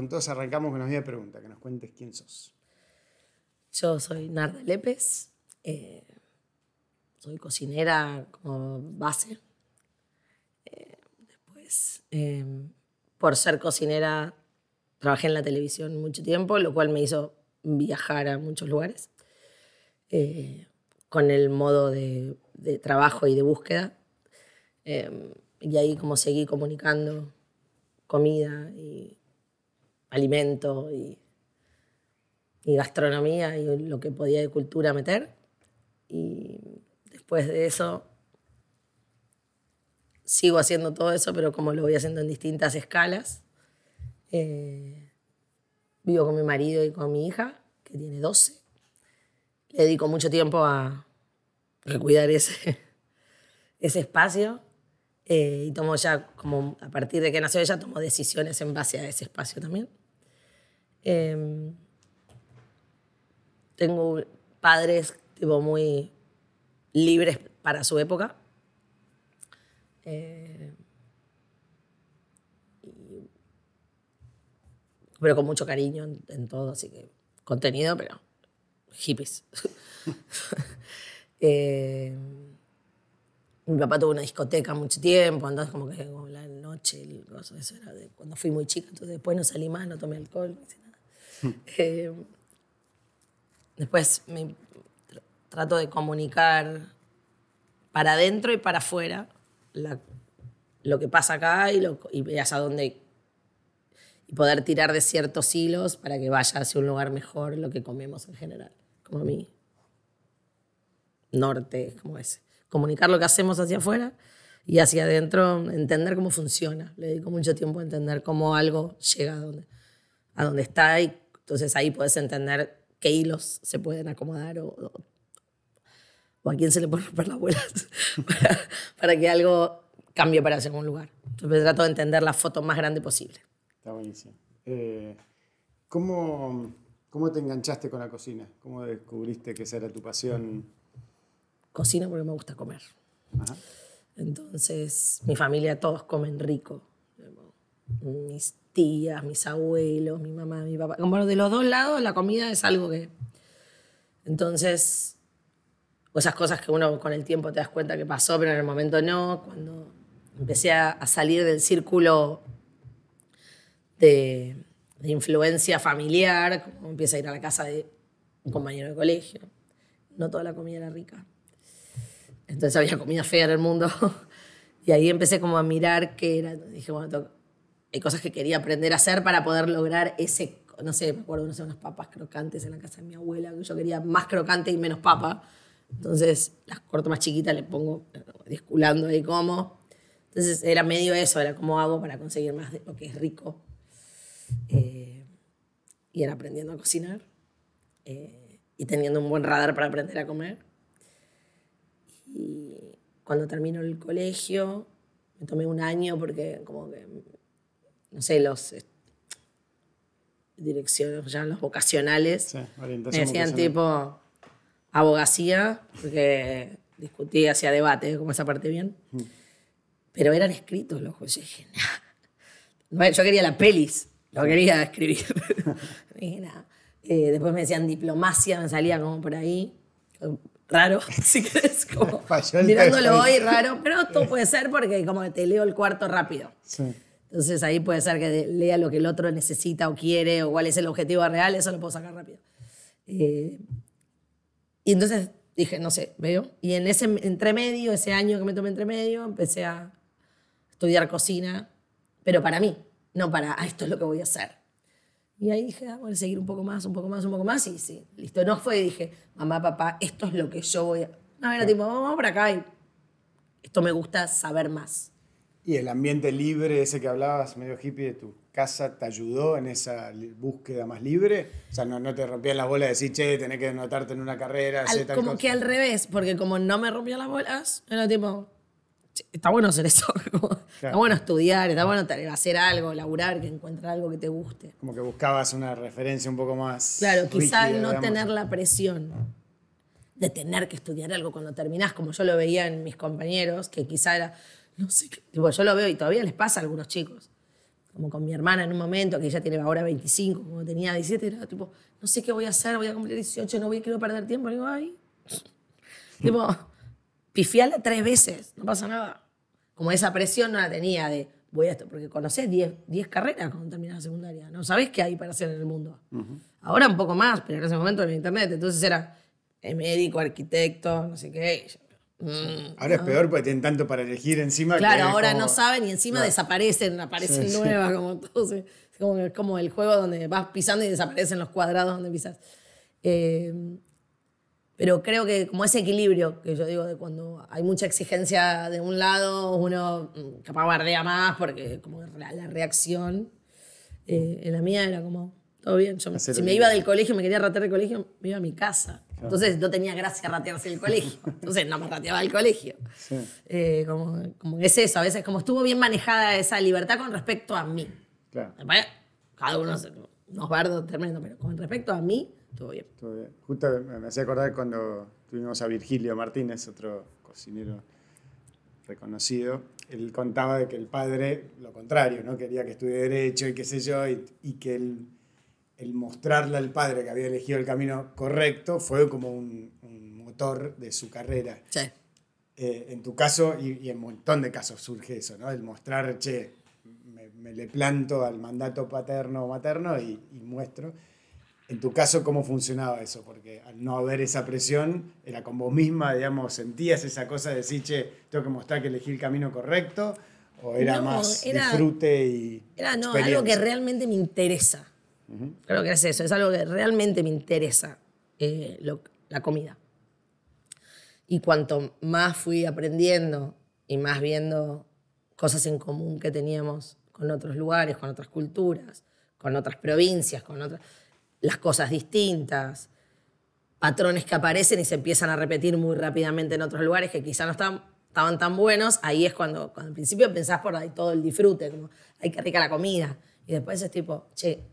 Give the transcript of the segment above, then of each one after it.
entonces arrancamos con la misma pregunta, que nos cuentes quién sos. Yo soy Narda Lépez, eh, soy cocinera como base. Eh, después, em, por ser cocinera, trabajé en la televisión mucho tiempo, lo cual me hizo viajar a muchos lugares. Eh, con el modo de, trabajo y de búsqueda. Em, y ahí como seguí comunicando comida y alimento y, gastronomía y lo que podía de cultura meter. Y después de eso sigo haciendo todo eso, pero como lo voy haciendo en distintas escalas. Eh, vivo con mi marido y con mi hija, que tiene 12. Le dedico mucho tiempo a, cuidar ese, ese espacio. Eh, y tomó ya, como a partir de que nació ella, tomó decisiones en base a ese espacio también. Em, tengo padres tipo, muy libres para su época. Eh, pero con mucho cariño en, todo, así que contenido, pero hippies. Eh, mi papá tuvo una discoteca mucho tiempo, entonces como que la noche, cuando fui muy chica, entonces después no salí más, no tomé alcohol, hmm. eh, después me trato de comunicar para adentro y para afuera lo que pasa acá y, lo, y hacia dónde y poder tirar de ciertos hilos para que vaya hacia un lugar mejor lo que comemos en general, como mi norte, como ese comunicar lo que hacemos hacia afuera y hacia adentro entender cómo funciona. Le dedico mucho tiempo a entender cómo algo llega a donde, a está y entonces ahí puedes entender qué hilos se pueden acomodar o, o, a quién se le puede romper la vuelta para, que algo cambie para hacer un lugar. Entonces trato de entender la foto más grande posible. Está buenísimo. Eh, ¿cómo, ¿Cómo te enganchaste con la cocina? ¿Cómo descubriste que esa era tu pasión? cocina porque me gusta comer. Entonces, mi familia todos comen rico. Mis tías, mis abuelos, mi mamá, mi papá. Como de los dos lados, la comida es algo que. Entonces, esas cosas que uno con el tiempo te das cuenta que pasó, pero en el momento no. Cuando empecé a, salir del círculo de, influencia familiar, como empieza a ir a la casa de un compañero de colegio, no toda la comida era rica. Entonces había comida fea en el mundo. y ahí empecé como a mirar qué era. Dije, bueno, hay cosas que quería aprender a hacer para poder lograr ese, no sé, me acuerdo, no sé, unas papas crocantes en la casa de mi abuela, que yo quería más crocante y menos papa. Entonces las corto más chiquitas, le pongo disculando ahí como. Entonces era medio eso, era cómo hago para conseguir más de lo que es rico. Eh, y era aprendiendo a cocinar eh, y teniendo un buen radar para aprender a comer. Y cuando terminó el colegio, me tomé un año porque como que, no sé, los eh, direcciones, ya los vocacionales, me decían tipo abogacía, porque discutía, hacía debate, como esa parte bien. Mm. Pero eran escritos los jueces. Yo quería la pelis, lo quería escribir. Eh, después me decían diplomacia, me salía como por ahí raro, si querés, como mirándolo hoy raro, pero esto puede ser porque como te leo el cuarto rápido. Entonces ahí puede ser que lea lo que el otro necesita o quiere o cuál es el objetivo real, eso lo puedo sacar rápido. Eh, y entonces dije, no sé, veo. Y en ese entremedio, ese año que me tomé entremedio, empecé a estudiar cocina, pero para mí, no para, ah, esto es lo que voy a hacer. Y ahí dije, ah, voy a seguir un poco más, un poco más, un poco más. Y sí, listo. No fue, dije, mamá, papá, esto es lo que yo voy a. No, era tipo, vamos por acá y esto me gusta saber más. Y el ambiente libre, ese que hablabas, medio hippie de tu casa, ¿te ayudó en esa búsqueda más libre? O sea, no, no te rompían las bolas de decir, che, tenés que anotarte en una carrera, al, Como que al revés, porque como no me rompían las bolas, era tipo, está bueno hacer eso. Está bueno estudiar, está bueno hacer algo, laburar, que encuentres algo que te guste. Como que buscabas una referencia un poco más. Claro, quizás no tener la presión de tener que estudiar algo cuando terminás, como yo lo veía en mis compañeros, que quizá era, no sé yo lo veo y todavía les pasa a algunos chicos. Como con mi hermana en un momento, que ella tiene ahora 25, como tenía 17, era tipo, no sé qué voy a hacer, voy a cumplir 18, no voy, quiero perder tiempo. digo, ay. tipo, pifiala tres veces, no pasa nada. Como esa presión no la tenía de voy a esto, porque conocés 10 carreras cuando terminas la secundaria, no sabés qué hay para hacer en el mundo. Ahora un poco más, pero en ese momento en internet, entonces era médico, arquitecto, no sé qué. Mm, ahora es peor porque tienen tanto para elegir encima. Claro, ahora no saben y encima desaparecen, aparecen nuevas, eh, como como, el juego donde vas pisando y desaparecen los cuadrados donde pisas. Eh, pero creo que como ese equilibrio, que yo digo, de cuando hay mucha exigencia de un lado, uno mm, capaz guardea más porque como la, reacción eh, en la mía era como, todo bien. Yo, si me iba del colegio, me quería ratear del colegio, me iba a mi casa. Entonces no tenía gracia ratearse el colegio. Entonces no me rateaba del colegio. Sí. Eh, como, es eso, a veces como estuvo bien manejada esa libertad con respecto a mí. Claro. Cada uno nos guarda tremendo, pero con respecto a mí, todo bien. Justo me hacía acordar cuando tuvimos a Virgilio Martínez, otro cocinero reconocido, él contaba de que el padre, lo contrario, ¿no? quería que estudie derecho y qué sé yo, y, que el, mostrarle al padre que había elegido el camino correcto fue como un, motor de su carrera. Sí. Eh, en tu caso, y, en un montón de casos surge eso, ¿no? el mostrar, che, me, le planto al mandato paterno o materno y, y muestro. En tu caso, ¿cómo funcionaba eso? Porque al no haber esa presión, era con vos misma, digamos, sentías esa cosa de decir, che, tengo que mostrar que elegí el camino correcto, o era más disfrute y. Era no, algo que realmente me interesa. Creo que es eso, es algo que realmente me interesa, eh, la comida. Y cuanto más fui aprendiendo y más viendo cosas en común que teníamos con otros lugares, con otras culturas, con otras provincias, con otras las cosas distintas, patrones que aparecen y se empiezan a repetir muy rápidamente en otros lugares que quizá no estaban, tan buenos, ahí es cuando, cuando al principio pensás por ahí todo el disfrute, como, ay, qué rica la comida. Y después es tipo, che,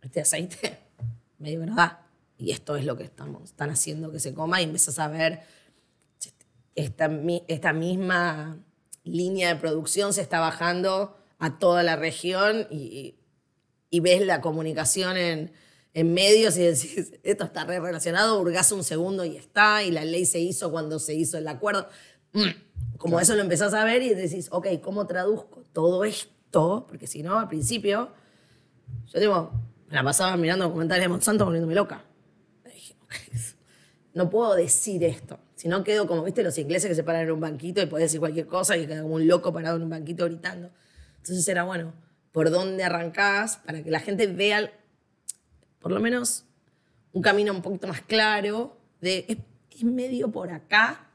este aceite, me medio verdad. Y esto es lo que estamos, están haciendo que se coma y empiezas a ver esta, esta misma línea de producción se está bajando a toda la región y ves la comunicación en, en medio y decís, esto está re relacionado, hurgás un segundo y está, y la ley se hizo cuando se hizo el acuerdo. Mm. Como eso lo empezás a ver y decís, ok, ¿cómo traduzco todo esto? Porque si no, al principio, yo digo, me la pasaba mirando comentarios de Monsanto volviéndome loca. no puedo decir esto. Si no quedo como, viste, los ingleses que se paran en un banquito y podés decir cualquier cosa y queda como un loco parado en un banquito gritando. Entonces era, bueno, ¿por dónde arrancás para que la gente vea por lo menos un camino un poquito más claro de es, medio por acá,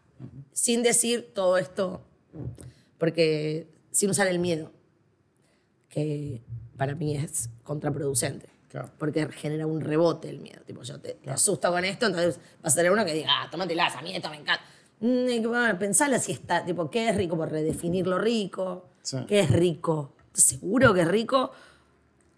sin decir todo esto, porque sin usar el miedo, que para mí es contraproducente. Porque genera un rebote el miedo. Tipo, yo te, asusto con esto, entonces va a ser uno que diga, ah, la a mí esto me encanta. Mm, pensar así, está, tipo, ¿qué es rico? Por redefinir lo rico. ¿Qué es rico? ¿Seguro que es rico?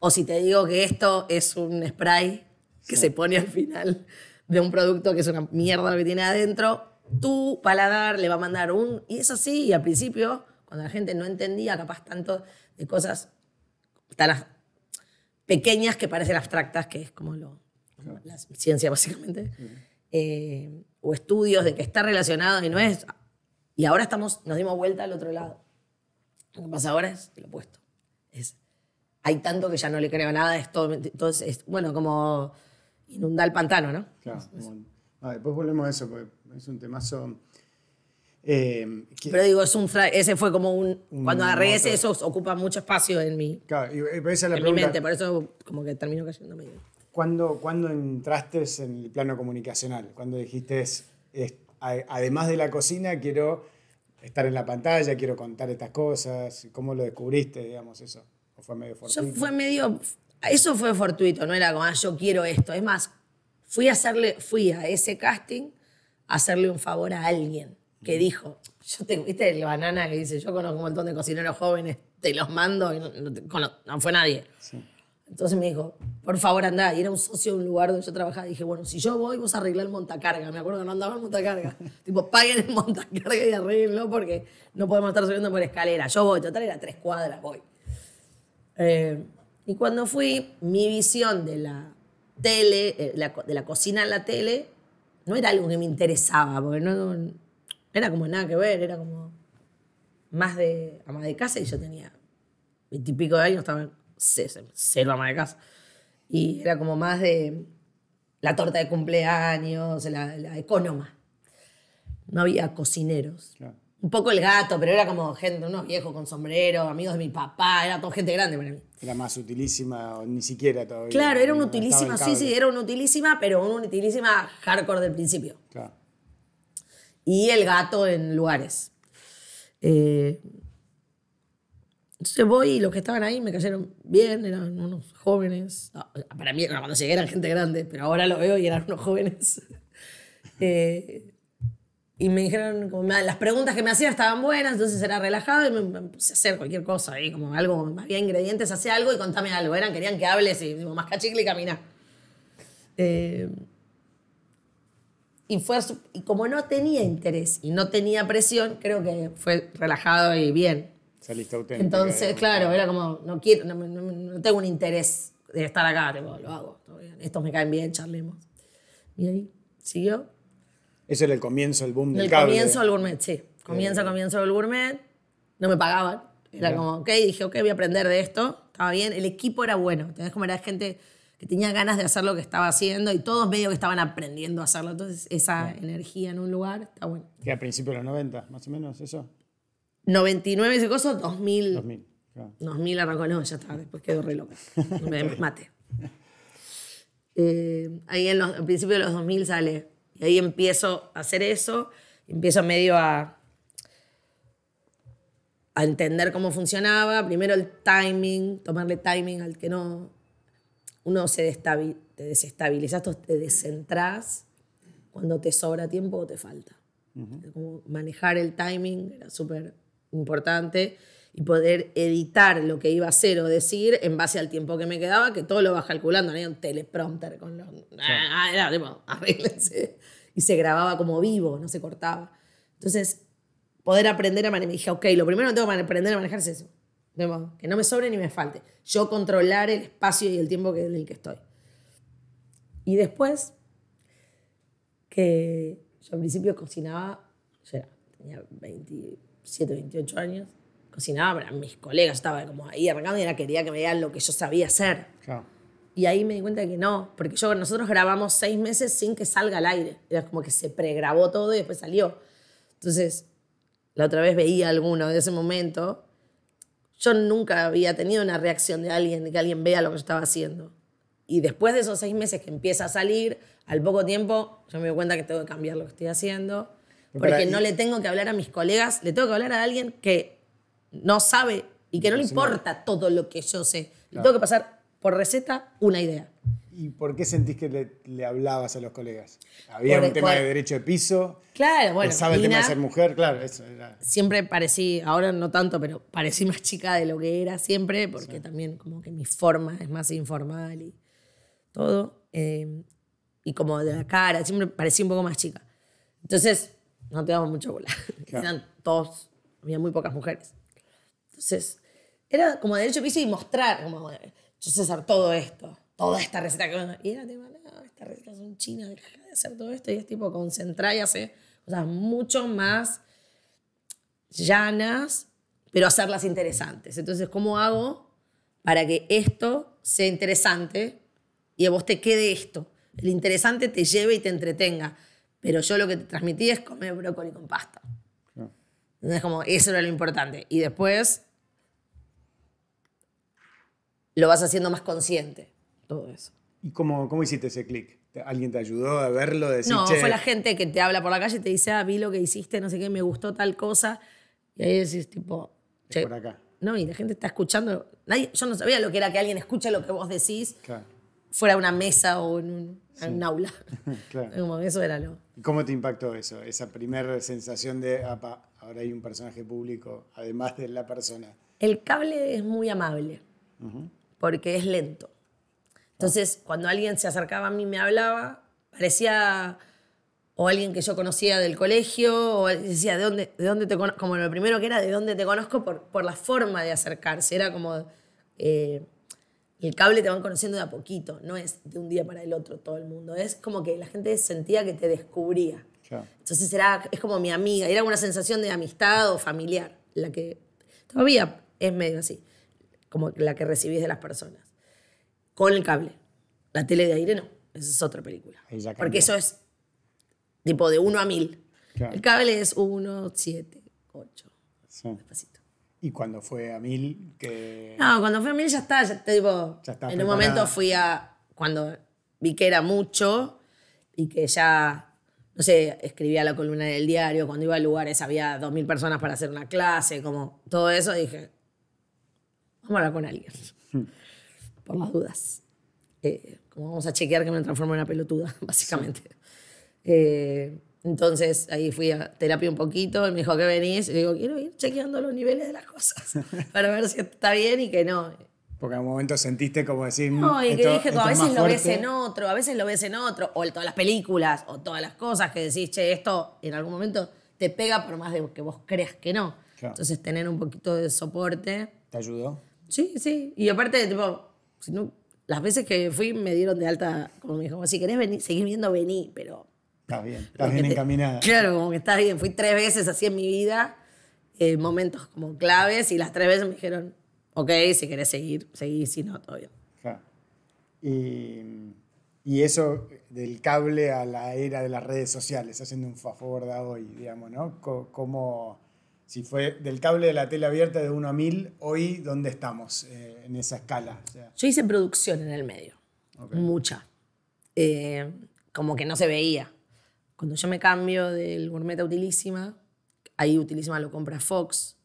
O si te digo que esto es un spray que se pone al final de un producto que es una mierda lo que tiene adentro, tu paladar le va a mandar un... Y es así, y al principio, cuando la gente no entendía capaz tanto de cosas tan pequeñas que parecen abstractas, que es como lo, la ciencia básicamente, eh, o estudios de que está relacionado y no es... Y ahora estamos, nos dimos vuelta al otro lado. Lo que pasa ahora es lo opuesto. Es hay tanto que ya no le creo nada, es todo, entonces, es, bueno, como inunda el pantano, ¿no? Claro. Ah, después volvemos a eso, porque es un temazo... Eh, pero digo, ese fue como un... cuando agarré ese, eso ocupa mucho espacio en mi, claro, y esa es la en mi mente, por eso como que termino cayéndome. ¿Cuándo, ¿Cuándo entraste en el plano comunicacional? ¿Cuándo dijiste, es, además de la cocina, quiero estar en la pantalla, quiero contar estas cosas? ¿Cómo lo descubriste, digamos, eso? fue medio fortuito? Eso fue fortuito, no era como, ah, yo quiero esto. Es más, fui a, hacerle, fui a ese casting a hacerle un favor a alguien que dijo, yo te, ¿viste el banana que dice, yo conozco un montón de cocineros jóvenes, te los mando? Y no, fue nadie. Entonces me dijo, por favor anda Y era un socio de un lugar donde yo trabajaba. dije, bueno, si yo voy, vos arreglar el montacarga. Me acuerdo que no andaba el montacarga. tipo, paguen el montacarga y arreglenlo porque no podemos estar subiendo por escalera. Yo voy, total era tres cuadras, voy. Eh, y cuando fui, mi visión de la tele, eh, de la cocina en la tele, no era algo que me interesaba, porque no, era como nada que ver, era como más de ama de casa y yo tenía veintipico de años, estaba cero, cero ama de casa. Y era como más de la torta de cumpleaños, la, la economa. No había cocineros. Claro un poco el gato, pero era como gente, unos viejos con sombrero, amigos de mi papá, era toda gente grande para mí. Era más utilísima, ni siquiera todavía. Claro, era una utilísima, sí, sí, era una utilísima, pero una utilísima hardcore del principio. Claro. Y el gato en lugares. Eh, entonces voy y los que estaban ahí me cayeron bien, eran unos jóvenes. Ah, para mí, cuando llegué eran gente grande, pero ahora lo veo y eran unos jóvenes. Eh, y me dijeron, como ah, las preguntas que me hacían estaban buenas, entonces era relajado y me, puse a hacer cualquier cosa ahí, ¿eh? como algo, había ingredientes, hacía algo y contame algo. Eran, querían que hables y más cachicle y caminá. Eh, y fue, y como no tenía interés y no tenía presión, creo que fue relajado y bien. Saliste auténtico. Entonces, claro, era como, no quiero, no, no, tengo un interés de estar acá, lo hago. Estos me caen bien, charlemos. Y ahí siguió ese era el comienzo, el boom del, gourmet. El comienzo del gourmet, sí. Comienzo, eh, comienzo del gourmet. No me pagaban. Era como, ok, dije, ok, voy a aprender de esto. Estaba bien. El equipo era bueno. Entonces, como era gente que tenía ganas de hacer lo que estaba haciendo y todos medio que estaban aprendiendo a hacerlo. Entonces, esa energía en un lugar está bueno. Que a principios de los 90, más o menos, eso. 99 ese coso, 2000. 2000, claro. 2000 arrancó, no, ya está, después quedó re loco. No me mate. Eh, ahí en los, principios de los 2000 sale y ahí empiezo a hacer eso, empiezo medio a, a entender cómo funcionaba. Primero el timing, tomarle timing al que no. Uno se desestabiliza, te desestabilizas, te descentras cuando te sobra tiempo o te falta. manejar el timing era súper importante y poder editar lo que iba a hacer o decir en base al tiempo que me quedaba, que todo lo vas calculando, no había un teleprompter con los... Ah, era tipo, arreglense. Y se grababa como vivo, no se cortaba. Entonces, poder aprender a manejar, me dije, ok, lo primero que tengo que aprender a manejar es eso. que no me sobre ni me falte. Yo controlar el espacio y el tiempo en el que estoy. Y después, que yo al principio cocinaba, ya tenía 27, 28 años, cocinaba para mis colegas, estaba como ahí arrancando y era quería que me dieran lo que yo sabía hacer. Y ahí me di cuenta que no, porque yo, nosotros grabamos seis meses sin que salga al aire. Era como que se pregrabó todo y después salió. Entonces, la otra vez veía alguno de ese momento. Yo nunca había tenido una reacción de alguien, de que alguien vea lo que yo estaba haciendo. Y después de esos seis meses que empieza a salir, al poco tiempo, yo me doy cuenta que tengo que cambiar lo que estoy haciendo. Porque no le tengo que hablar a mis colegas, le tengo que hablar a alguien que no sabe y que no le importa todo lo que yo sé. Claro. Tengo que pasar por receta una idea. ¿Y por qué sentís que le, hablabas a los colegas? Había un tema de derecho de piso. Claro, bueno. sabe el tema de ser mujer, claro. Eso era. Siempre parecí, ahora no tanto, pero parecí más chica de lo que era siempre, porque también como que mi forma es más informal y todo. Eh, y como de la cara, siempre parecí un poco más chica. Entonces, no te damos mucho bola. Eran todos, había muy pocas mujeres. Entonces, era como de hecho piso y mostrar, como, hacer todo esto, toda esta receta. Que, y era tipo, no, receta son chinas, de hacer todo esto. Y es tipo, concentrar y hacer cosas mucho más llanas, pero hacerlas interesantes. Entonces, ¿cómo hago para que esto sea interesante y a vos te quede esto? El interesante te lleve y te entretenga. Pero yo lo que te transmití es comer brócoli con pasta. Entonces, como, eso era lo importante. Y después, lo vas haciendo más consciente, todo eso. ¿Y cómo, cómo hiciste ese clic? ¿Alguien te ayudó a verlo? no, fue la gente que te habla por la calle y te dice, ah, vi lo que hiciste, no sé qué, me gustó tal cosa. Y ahí decís, tipo, por acá. No, y la gente está escuchando. Nadie, yo no sabía lo que era que alguien escucha lo que vos decís fuera de una mesa o en un, aula. claro. eso era lo. ¿y ¿Cómo te impactó eso? Esa primera sensación de, ahora hay un personaje público, además de la persona. El cable es muy amable. ajá porque es lento. Entonces, ah. cuando alguien se acercaba a mí y me hablaba, parecía o alguien que yo conocía del colegio, o decía, ¿de dónde, de dónde te conozco? Como lo primero que era, ¿de dónde te conozco? Por, por la forma de acercarse. Era como, eh, el cable te van conociendo de a poquito, no es de un día para el otro todo el mundo. Es como que la gente sentía que te descubría. Entonces era, es como mi amiga, era una sensación de amistad o familiar, la que todavía es medio así como la que recibís de las personas. Con el cable. La tele de aire no. Esa es otra película. Porque eso es tipo de 1 a 1000. El cable es 1, 7, 8. Despacito. ¿Y cuando fue a 1000? Que... No, cuando fue a 1000 ya está. Ya, tipo, en un momento fui a. Cuando vi que era mucho y que ya. No sé, escribía la columna del diario. Cuando iba a lugares había 2000 personas para hacer una clase. Como todo eso dije, Vamos a hablar con alguien. Hmm. Por las dudas. Eh, como vamos a chequear que me transformo en una pelotuda, básicamente. Eh, entonces ahí fui a terapia un poquito, él me dijo que venís, y digo, quiero ir chequeando los niveles de las cosas para ver si está bien y que no. Porque en un momento sentiste como decir. Mm, no, y que dije, pues a veces lo ves en otro, a veces lo ves en otro, o todas las películas, o todas las cosas que decís, che, esto en algún momento te pega por más de que vos creas que no. Entonces, tener un poquito de soporte. ¿Te ayudó? Sí, sí. Y aparte, tipo, las veces que fui me dieron de alta, como me dijo, si querés venir, seguir viendo, vení, pero... está bien, estás bien encaminada. Claro, como que estás bien. Fui tres veces así en mi vida, eh, momentos como claves, y las tres veces me dijeron, ok, si querés seguir, seguí, si no, todo bien. Y, y, eso del cable a la era de las redes sociales, haciendo un favor de hoy, digamos, ¿no? cómo si fue del cable de la tele abierta de 1 a 1000, hoy dónde estamos eh, en esa escala. Yo hice producción en el medio, mucha. Eh, como que no se veía. Cuando yo me cambio del Gourmet a Utilísima, ahí Utilísima lo compra Fox,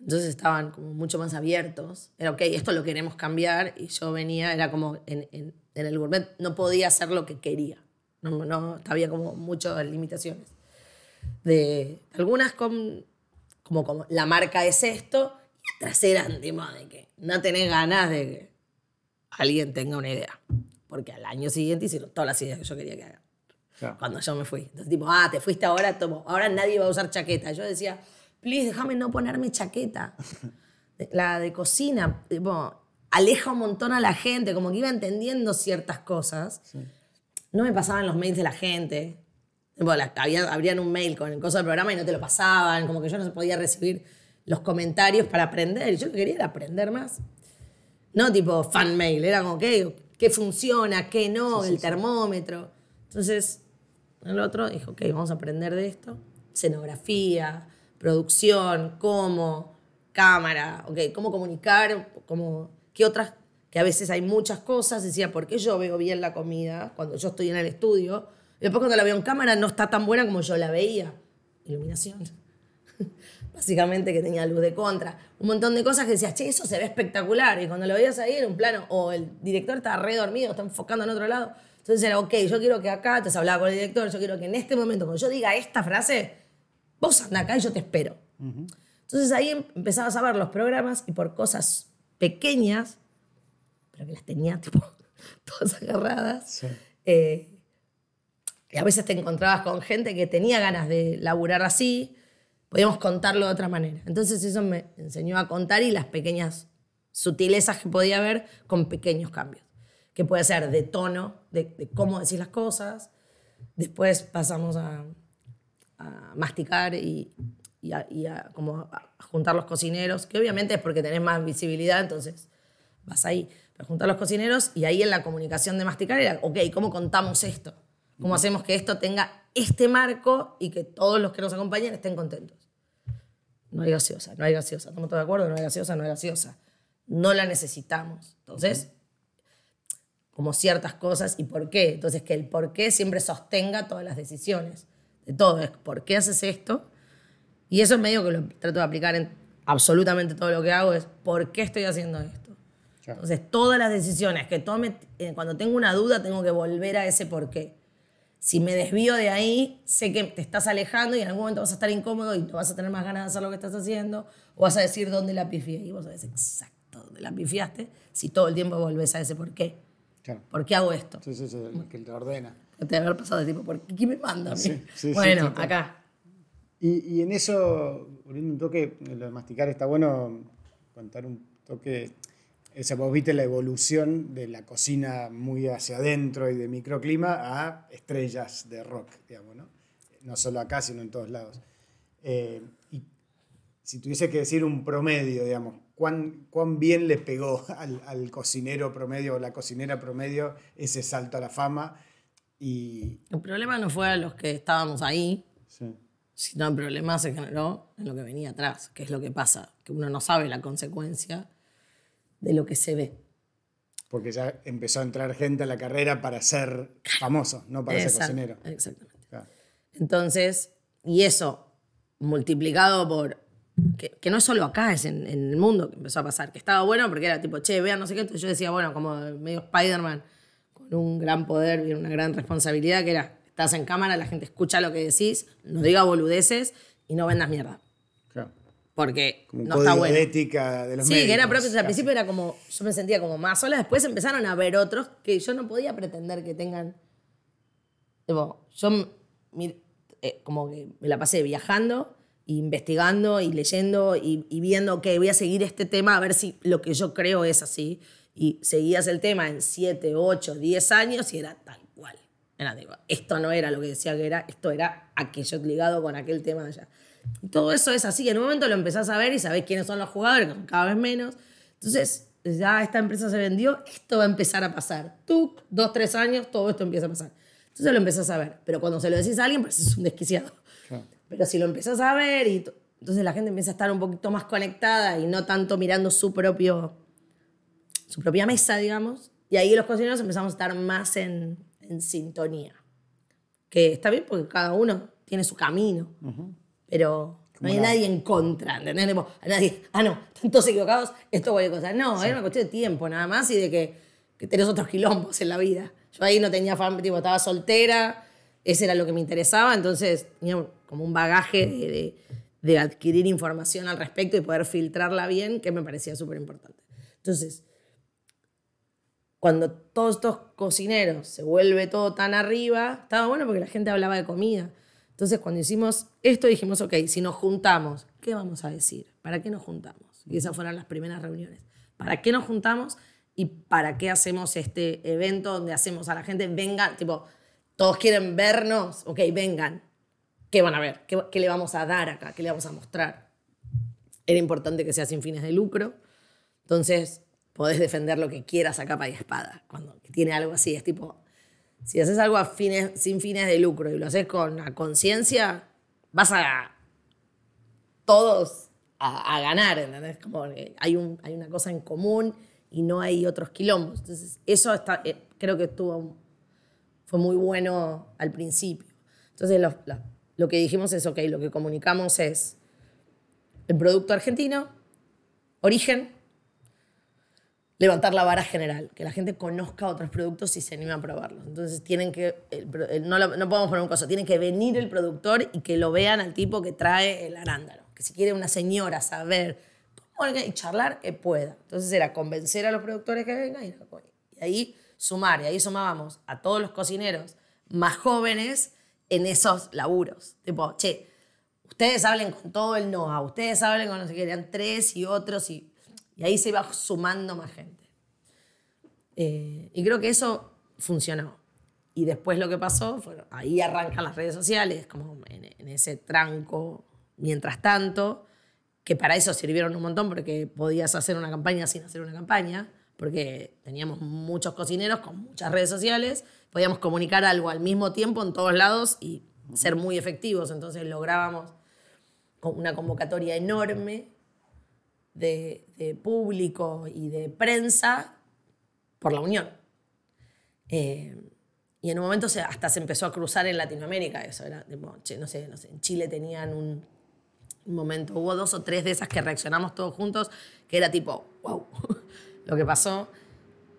entonces estaban como mucho más abiertos. Era, ok, esto lo queremos cambiar. Y yo venía, era como en, en, el gourmet, no podía hacer lo que quería. No, no, había como muchas limitaciones. De algunas con como, la marca es esto, y traseran de modo de que no tenés ganas de que alguien tenga una idea. Porque al año siguiente hicieron todas las ideas que yo quería que hagan. Cuando yo me fui. Entonces, tipo, ah, te fuiste ahora, tomo. Ahora nadie va a usar chaqueta. Yo decía, please, déjame no ponerme chaqueta. la de cocina, tipo, aleja un montón a la gente, como que iba entendiendo ciertas cosas. No me pasaban los mails de la gente, bueno un mail con el coso del programa y no te lo pasaban, como que yo no podía recibir los comentarios para aprender. Yo lo que quería era aprender más. No tipo fan mail, era como, ¿qué, qué funciona, qué no, el termómetro? Entonces, el otro dijo, ok, vamos a aprender de esto. Escenografía, producción, cómo, cámara, ok, cómo comunicar, cómo, qué otras, que a veces hay muchas cosas. Decía, porque yo veo bien la comida cuando yo estoy en el estudio? después cuando la veo en cámara no está tan buena como yo la veía. Iluminación. Básicamente que tenía luz de contra. Un montón de cosas que decías, che, eso se ve espectacular. Y cuando lo veías ahí en un plano, o el director estaba re dormido, está enfocando en otro lado. Entonces era, ok, yo quiero que acá, entonces hablaba con el director, yo quiero que en este momento, cuando yo diga esta frase, vos anda acá y yo te espero. Entonces ahí em, empezabas a ver los programas y por cosas pequeñas, pero que las tenía tipo todas agarradas, eh, y a veces te encontrabas con gente que tenía ganas de laburar así, podíamos contarlo de otra manera. Entonces eso me enseñó a contar y las pequeñas sutilezas que podía haber con pequeños cambios, que puede ser de tono, de, cómo decir las cosas. Después pasamos a, masticar y, a, como juntar los cocineros, que obviamente es porque tenés más visibilidad, entonces vas ahí. a juntar los cocineros y ahí en la comunicación de masticar era, ok, ¿cómo contamos esto? ¿Cómo hacemos que esto tenga este marco y que todos los que nos acompañen estén contentos? No hay gaseosa, no hay gaseosa. ¿Estamos todos de acuerdo? No hay gaseosa, no hay gaseosa. No la necesitamos. Entonces, como ciertas cosas y por qué. Entonces, que el por qué siempre sostenga todas las decisiones. De todo es por qué haces esto. Y eso es medio que lo trato de aplicar en absolutamente todo lo que hago, es por qué estoy haciendo esto. Entonces, todas las decisiones que tome, eh, cuando tengo una duda, tengo que volver a ese por qué si me desvío de ahí, sé que te estás alejando y en algún momento vas a estar incómodo y no vas a tener más ganas de hacer lo que estás haciendo, o vas a decir dónde la pifié. Y vos sabés exacto dónde la pifiaste si todo el tiempo volvés a ese por qué. ¿Por qué hago esto? Sí, sí, sí, el que te ordena. Te haber pasado de tipo, ¿por qué me manda? bueno, acá. Y, en eso, volviendo un toque, lo de masticar está bueno contar un toque eh, se viste la evolución de la cocina muy hacia adentro y de microclima a estrellas de rock, digamos, ¿no? No solo acá, sino en todos lados. Eh, y si tuviese que decir un promedio, digamos, ¿cuán, cuán bien le pegó al, cocinero promedio o la cocinera promedio ese salto a la fama? Y... El problema no fue a los que estábamos ahí, sino el problema se generó en lo que venía atrás, que es lo que pasa, que uno no sabe la consecuencia de lo que se ve. Porque ya empezó a entrar gente a la carrera para ser famoso, no para ser cocinero. Exactamente. Entonces, y eso multiplicado por. Que, no es solo acá, es en, el mundo que empezó a pasar, que estaba bueno porque era tipo, che, vean, no sé qué. Entonces yo decía, bueno, como medio Spider-Man, con un gran poder y una gran responsabilidad, que era, estás en cámara, la gente escucha lo que decís, no digas boludeces y no vendas mierda porque no está bueno. ética de los sí, que era propio. al principio era como, yo me sentía como más sola, después empezaron a ver otros que yo no podía pretender que tengan. yo eh, como que me la pasé viajando, investigando y leyendo y, viendo que voy a seguir este tema a ver si lo que yo creo es así. Y seguías el tema en 7, 8, 10 años y era tal cual. Era, digo, esto no era lo que decía que era, esto era aquello ligado con aquel tema de allá todo eso es así. En un momento lo empezás a ver y sabés quiénes son los jugadores, cada vez menos. Entonces, ya esta empresa se vendió, esto va a empezar a pasar. Tú, dos, tres años, todo esto empieza a pasar. Entonces lo empezás a ver. Pero cuando se lo decís a alguien, pareces un desquiciado. Pero si lo empezás a ver y... Entonces la gente empieza a estar un poquito más conectada y no tanto mirando su propio... su propia mesa, digamos. Y ahí los cocineros empezamos a estar más en, en sintonía. Que está bien porque cada uno tiene su camino. ajá pero no hay nadie en contra, ¿entendés? a nadie, ah, no, están todos equivocados, esto cualquier cosa. No, era una cuestión de tiempo nada más y de que, tenés otros quilombos en la vida. Yo ahí no tenía fan, estaba soltera, ese era lo que me interesaba, entonces tenía como un bagaje de, de adquirir información al respecto y poder filtrarla bien, que me parecía súper importante. Entonces, cuando todos estos cocineros se vuelve todo tan arriba, estaba bueno porque la gente hablaba de comida entonces, cuando hicimos esto, dijimos, ok, si nos juntamos, ¿qué vamos a decir? ¿Para qué nos juntamos? Y esas fueron las primeras reuniones. ¿Para qué nos juntamos? ¿Y para qué hacemos este evento donde hacemos a la gente, vengan, tipo, todos quieren vernos, ok, vengan. ¿Qué van a ver? ¿Qué, ¿Qué, le vamos a dar acá? ¿Qué le vamos a mostrar? Era importante que sea sin fines de lucro. Entonces, podés defender lo que quieras a capa y espada. Cuando tiene algo así, es tipo, si haces algo a fines, sin fines de lucro y lo haces con la conciencia, vas a todos a, ganar, ¿entendés? Como hay, un, hay una cosa en común y no hay otros quilombos. Entonces, eso está, eh, creo que estuvo, fue muy bueno al principio. Entonces, lo, lo que dijimos es, ok, lo que comunicamos es el producto argentino, origen, levantar la vara general, que la gente conozca otros productos y se anime a probarlos. Entonces tienen que, no, podemos poner un coso, tienen que venir el productor y que lo vean al tipo que trae el arándano, que si quiere una señora saber cómo y charlar, que pueda. Entonces era convencer a los productores que vengan y, ahí sumar, y ahí sumábamos a todos los cocineros más jóvenes en esos laburos. Tipo, che, ustedes hablen con todo el a ustedes hablen con no sé qué, eran tres y otros y y ahí se iba sumando más gente. Eh, y creo que eso funcionó. Y después lo que pasó, fue, ahí arrancan las redes sociales, como en, en ese tranco, mientras tanto, que para eso sirvieron un montón, porque podías hacer una campaña sin hacer una campaña, porque teníamos muchos cocineros con muchas redes sociales, podíamos comunicar algo al mismo tiempo en todos lados y ser muy efectivos, entonces lográbamos una convocatoria enorme de, público y de prensa por la Unión. Eh, y en un momento hasta se empezó a cruzar en Latinoamérica eso. Era, no sé, no sé, en Chile tenían un, momento, hubo dos o tres de esas que reaccionamos todos juntos, que era tipo, wow, lo que pasó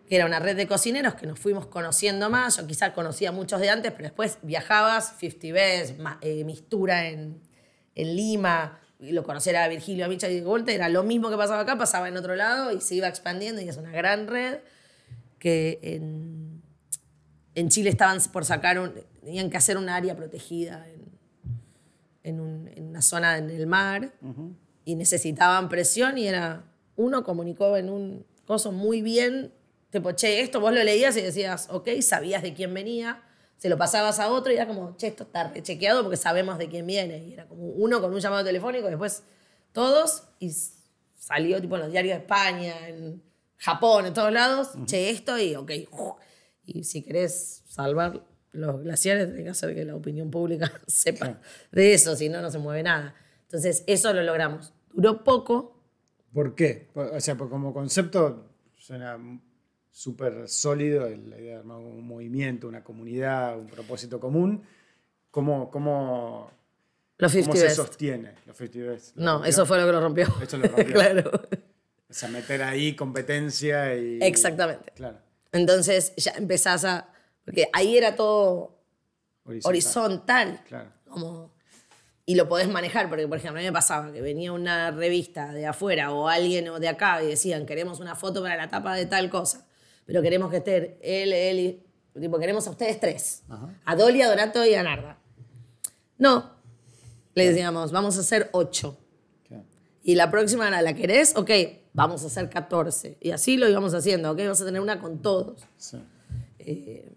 que era una red de cocineros que nos fuimos conociendo más. Yo quizás conocía muchos de antes, pero después viajabas, 50 veces, eh, Mistura en, en Lima, y lo conocer a Virgilio, a y de era lo mismo que pasaba acá, pasaba en otro lado y se iba expandiendo y es una gran red que en, Chile estaban por sacar, tenían que hacer un área protegida en, en, una zona en el mar y necesitaban presión y era, uno comunicó en un coso muy bien, te che, esto vos lo leías y decías, ok, sabías de quién venía, se lo pasabas a otro y era como, che, esto está chequeado porque sabemos de quién viene. Y era como uno con un llamado telefónico, después todos, y salió tipo en los diarios de España, en Japón, en todos lados, che, esto y ok. Y si querés salvar los glaciares, tenés que hacer que la opinión pública sepa de eso, si no, no se mueve nada. Entonces, eso lo logramos. Duró poco. ¿Por qué? O sea, pues como concepto suena súper sólido, la idea de armar un movimiento, una comunidad, un propósito común. ¿Cómo, cómo, se sostiene los 50 No, eso fue lo que lo rompió. Eso lo rompió. claro. O sea, meter ahí competencia y... Exactamente. Claro. Entonces ya empezás a... Porque ahí era todo horizontal. claro. Como, y lo podés manejar, porque por ejemplo a mí me pasaba que venía una revista de afuera o alguien de acá y decían, queremos una foto para la tapa de tal cosa pero queremos que esté él, él y... Tipo, queremos a ustedes tres. A Dolly, a Dorato y a Narda. No, le decíamos, vamos a hacer ocho. Y la próxima, ¿la querés? Ok, vamos a hacer catorce. Y así lo íbamos haciendo, ok, vamos a tener una con todos. Sí. Eh,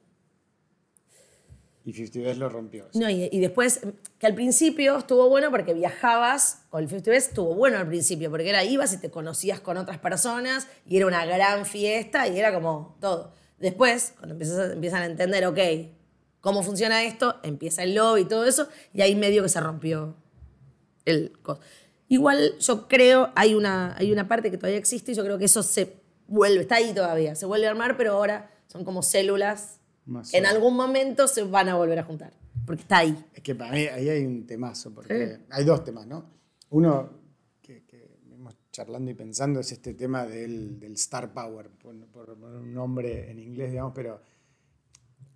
y 50 lo rompió. No, y, después, que al principio estuvo bueno porque viajabas, con el 50 estuvo bueno al principio, porque era ibas y te conocías con otras personas y era una gran fiesta y era como todo. Después, cuando empiezan a entender, ok, cómo funciona esto, empieza el lobby y todo eso, y ahí medio que se rompió el Igual yo creo, hay una, hay una parte que todavía existe y yo creo que eso se vuelve, está ahí todavía, se vuelve a armar, pero ahora son como células en algún momento se van a volver a juntar, porque está ahí. Es que para mí ahí hay un temazo, porque hay dos temas, ¿no? Uno que, que charlando y pensando es este tema del, star power, por, por, un nombre en inglés, digamos, pero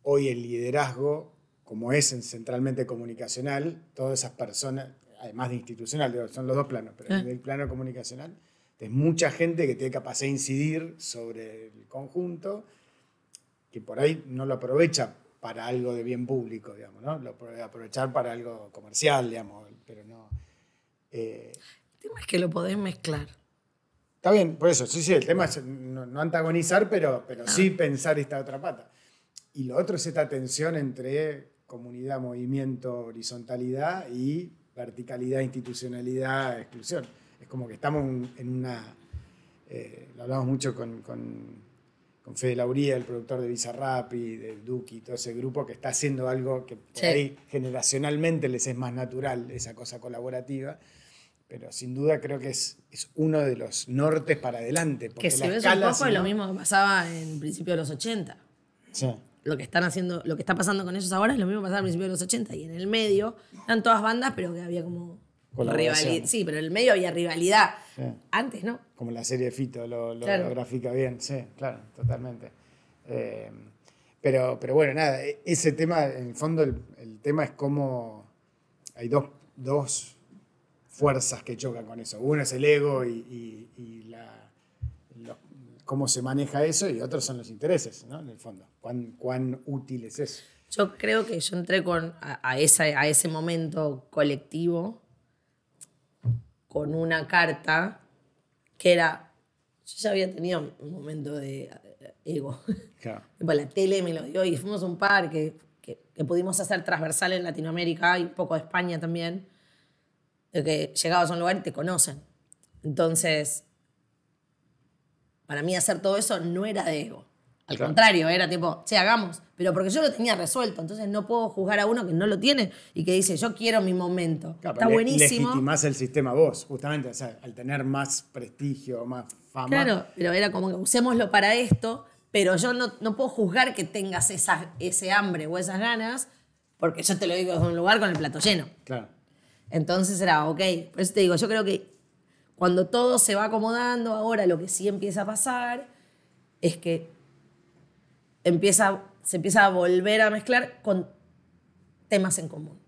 hoy el liderazgo, como es centralmente comunicacional, todas esas personas, además de institucional, son los dos planos, pero eh. en el plano comunicacional, es mucha gente que tiene capacidad de incidir sobre el conjunto que por ahí no lo aprovecha para algo de bien público, digamos, ¿no? Lo puede aprovechar para algo comercial, digamos, pero no. Eh, el tema es que lo podés mezclar. Está bien, por eso, sí, sí, el tema es no, antagonizar, pero, pero sí ah. pensar esta otra pata. Y lo otro es esta tensión entre comunidad, movimiento, horizontalidad y verticalidad, institucionalidad, exclusión. Es como que estamos en una... Eh, lo hablamos mucho con con Fede Lauría, el productor de Bizarrap y de Duki, todo ese grupo que está haciendo algo que ahí generacionalmente les es más natural, esa cosa colaborativa. Pero sin duda creo que es, es uno de los nortes para adelante. Porque que si ves un poco lo mismo que pasaba en principio de los 80. Lo que están haciendo, lo que está pasando con ellos ahora es lo mismo que pasaba en principio de los 80. Y en el medio están todas bandas, pero que había como sí, pero en el medio había rivalidad. Antes, ¿no? Como la serie Fito lo, grafica bien, sí, claro, totalmente. Eh, pero, pero bueno, nada, e-, ese tema, en el fondo, el, tema es cómo hay dos, fuerzas que chocan con eso. Uno es el ego y, cómo se maneja eso, y otro son los intereses, ¿no? En el fondo, cuán, útil es eso. Yo creo que yo entré con, a, a ese momento colectivo con una carta que era. Yo ya había tenido un momento de eh, ego. Claro. la tele me lo dio y fuimos un par que, pudimos hacer transversal en Latinoamérica y un poco de España también. De que llegados a un lugar te conocen. Entonces, para mí hacer todo eso no era de ego. Al contrario, era tipo, che, hagamos. Pero porque yo lo tenía resuelto, entonces no puedo juzgar a uno que no lo tiene y que dice, yo quiero mi momento. Está buenísimo. Legitimás el sistema vos, justamente, al tener más prestigio, más fama. Claro, pero era como que usémoslo para esto, pero yo no, puedo juzgar que tengas esa, ese hambre o esas ganas, porque yo te lo digo desde un lugar con el plato lleno. Claro. Entonces era, ok, por eso te digo, yo creo que cuando todo se va acomodando, ahora lo que sí empieza a pasar es que empieza, se empieza a volver a mezclar con temas en común.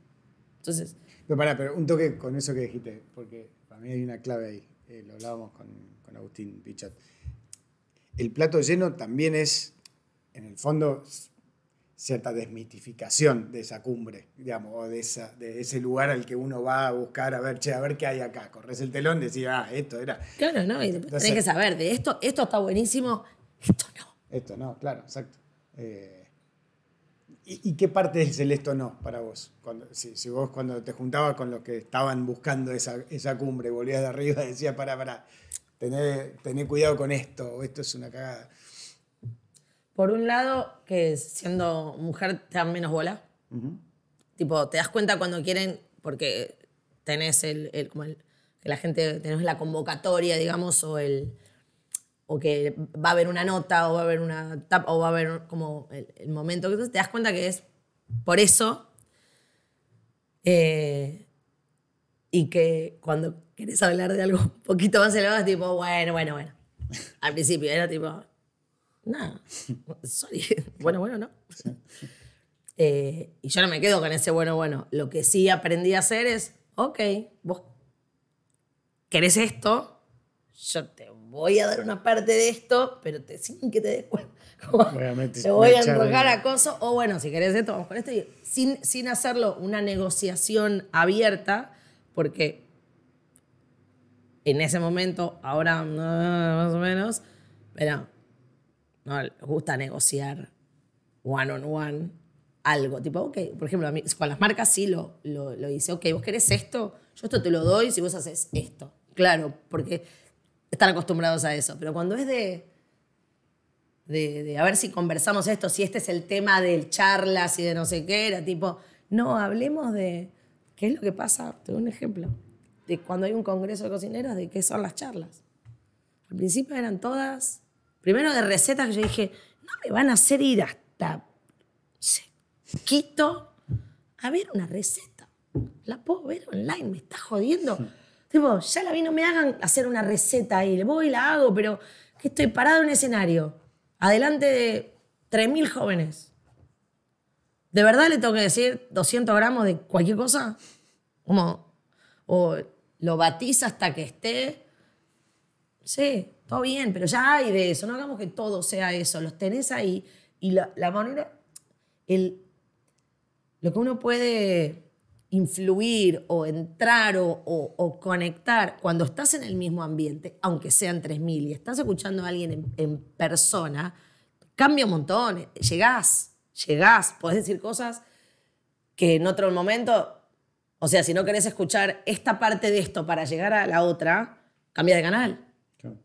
Entonces... Pero pará, pero un toque con eso que dijiste, porque para mí hay una clave ahí. Eh, lo hablábamos con, con Agustín Pichat. El plato lleno también es, en el fondo, cierta desmitificación de esa cumbre, digamos, o de, esa, de ese lugar al que uno va a buscar, a ver, che, a ver qué hay acá. Corres el telón, decís, ah, esto era. Claro, no, y tenés que saber de esto, esto está buenísimo, esto no. Esto no, claro, exacto. Eh, ¿y, qué parte es el esto no para vos? Cuando, si, vos cuando te juntabas con los que estaban buscando esa, esa cumbre, volvías de arriba y decías, para, para, tener, tener cuidado con esto, o esto es una cagada. Por un lado, que siendo mujer te dan menos bola. Tipo, te das cuenta cuando quieren, porque tenés el, el, como el, la gente, tenés la convocatoria, digamos, o el, o que va a haber una nota o va a haber una tap o va a haber como el, momento. Entonces te das cuenta que es por eso eh, y que cuando querés hablar de algo un poquito más elevado es tipo, bueno, bueno, bueno. Al principio era tipo, nada, bueno, bueno, no. Eh, y yo no me quedo con ese bueno, bueno. Lo que sí aprendí a hacer es, ok, vos querés esto, yo te voy a dar una parte de esto, pero sin que te des cuenta. Se voy a enrojar acoso O bueno, si querés esto, vamos con esto. sin, sin hacerlo una negociación abierta, porque en ese momento, ahora ah, más o menos, pero no les gusta negociar one on one algo. Tipo, ok, por ejemplo, con las marcas sí lo, lo, lo hice. Ok, vos querés esto, yo esto te lo doy si vos haces esto. Claro, porque están acostumbrados a eso. Pero cuando es de, de, a ver si conversamos esto, si este es el tema del charlas y de no sé qué, era tipo, no, hablemos de qué es lo que pasa, te doy un ejemplo, de cuando hay un congreso de cocineros, de qué son las charlas. Al principio eran todas, primero de recetas que yo dije, no me van a hacer ir hasta Quito a ver una receta. La puedo ver online, me está jodiendo. Tipo, ya la vi, no me hagan hacer una receta ahí. le voy y la hago, pero que estoy parado en un escenario, adelante de 3.000 jóvenes. ¿De verdad le tengo que decir 200 gramos de cualquier cosa? Como, o lo batiza hasta que esté. Sí, todo bien, pero ya hay de eso. No hagamos que todo sea eso. Los tenés ahí. Y la, la manera, lo que uno puede influir o entrar o, o, conectar cuando estás en el mismo ambiente, aunque sean 3.000 y estás escuchando a alguien en, persona, cambia un montón, llegás, llegás, podés decir cosas que en otro momento, o sea, si no querés escuchar esta parte de esto para llegar a la otra, cambia de canal.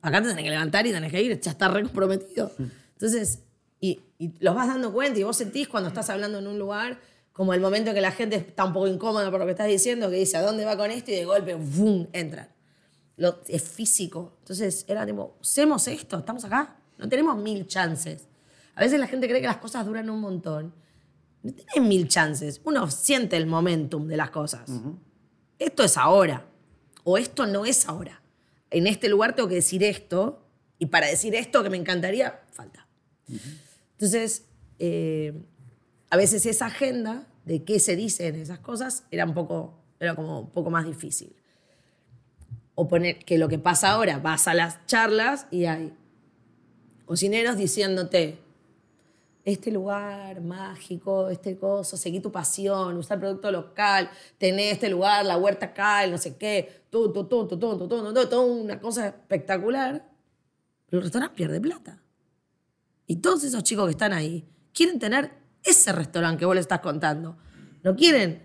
Acá te tenés que levantar y tenés que ir, ya estás re comprometido. Entonces, y, y los vas dando cuenta y vos sentís cuando estás hablando en un lugar como el momento en que la gente está un poco incómoda por lo que estás diciendo, que dice, ¿a dónde va con esto? Y de golpe, ¡bum!, entran. Lo, es físico. Entonces era tipo, usemos esto, estamos acá. No tenemos mil chances. A veces la gente cree que las cosas duran un montón. No tienen mil chances. Uno siente el momentum de las cosas. Esto es ahora. O esto no es ahora. En este lugar tengo que decir esto. Y para decir esto que me encantaría, falta. Entonces, eh, a veces esa agenda de qué se dice en esas cosas era un poco, era como poco más difícil. O poner que lo que pasa ahora, vas a las charlas y hay cocineros diciéndote, este lugar mágico, este coso, seguí tu pasión, usa el producto local, tené este lugar, la huerta acá, el no sé qué, tu, tu, tu, tu, tu, todo todo una cosa espectacular. Pero el restaurante pierde plata. Y todos esos chicos que están ahí quieren tener ese restaurante que vos le estás contando. No quieren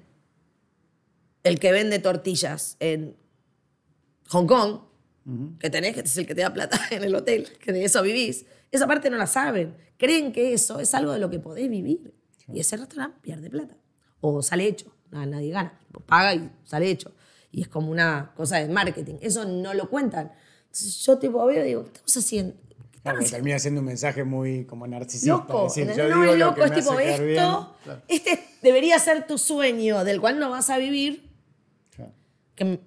el que vende tortillas en Hong Kong, que tenés, que es el que te da plata en el hotel, que de eso vivís. Esa parte no la saben. Creen que eso es algo de lo que podés vivir. Y ese restaurante pierde plata. O sale hecho. Nada, nadie gana. paga y sale hecho. Y es como una cosa de marketing. Eso no lo cuentan. Entonces yo tipo veo y digo, ¿qué estamos haciendo? Claro, No, termina siendo un mensaje muy como narcisista. Loco, decir, yo digo es loco, es tipo esto, este debería ser tu sueño del cual no vas a vivir. Que me,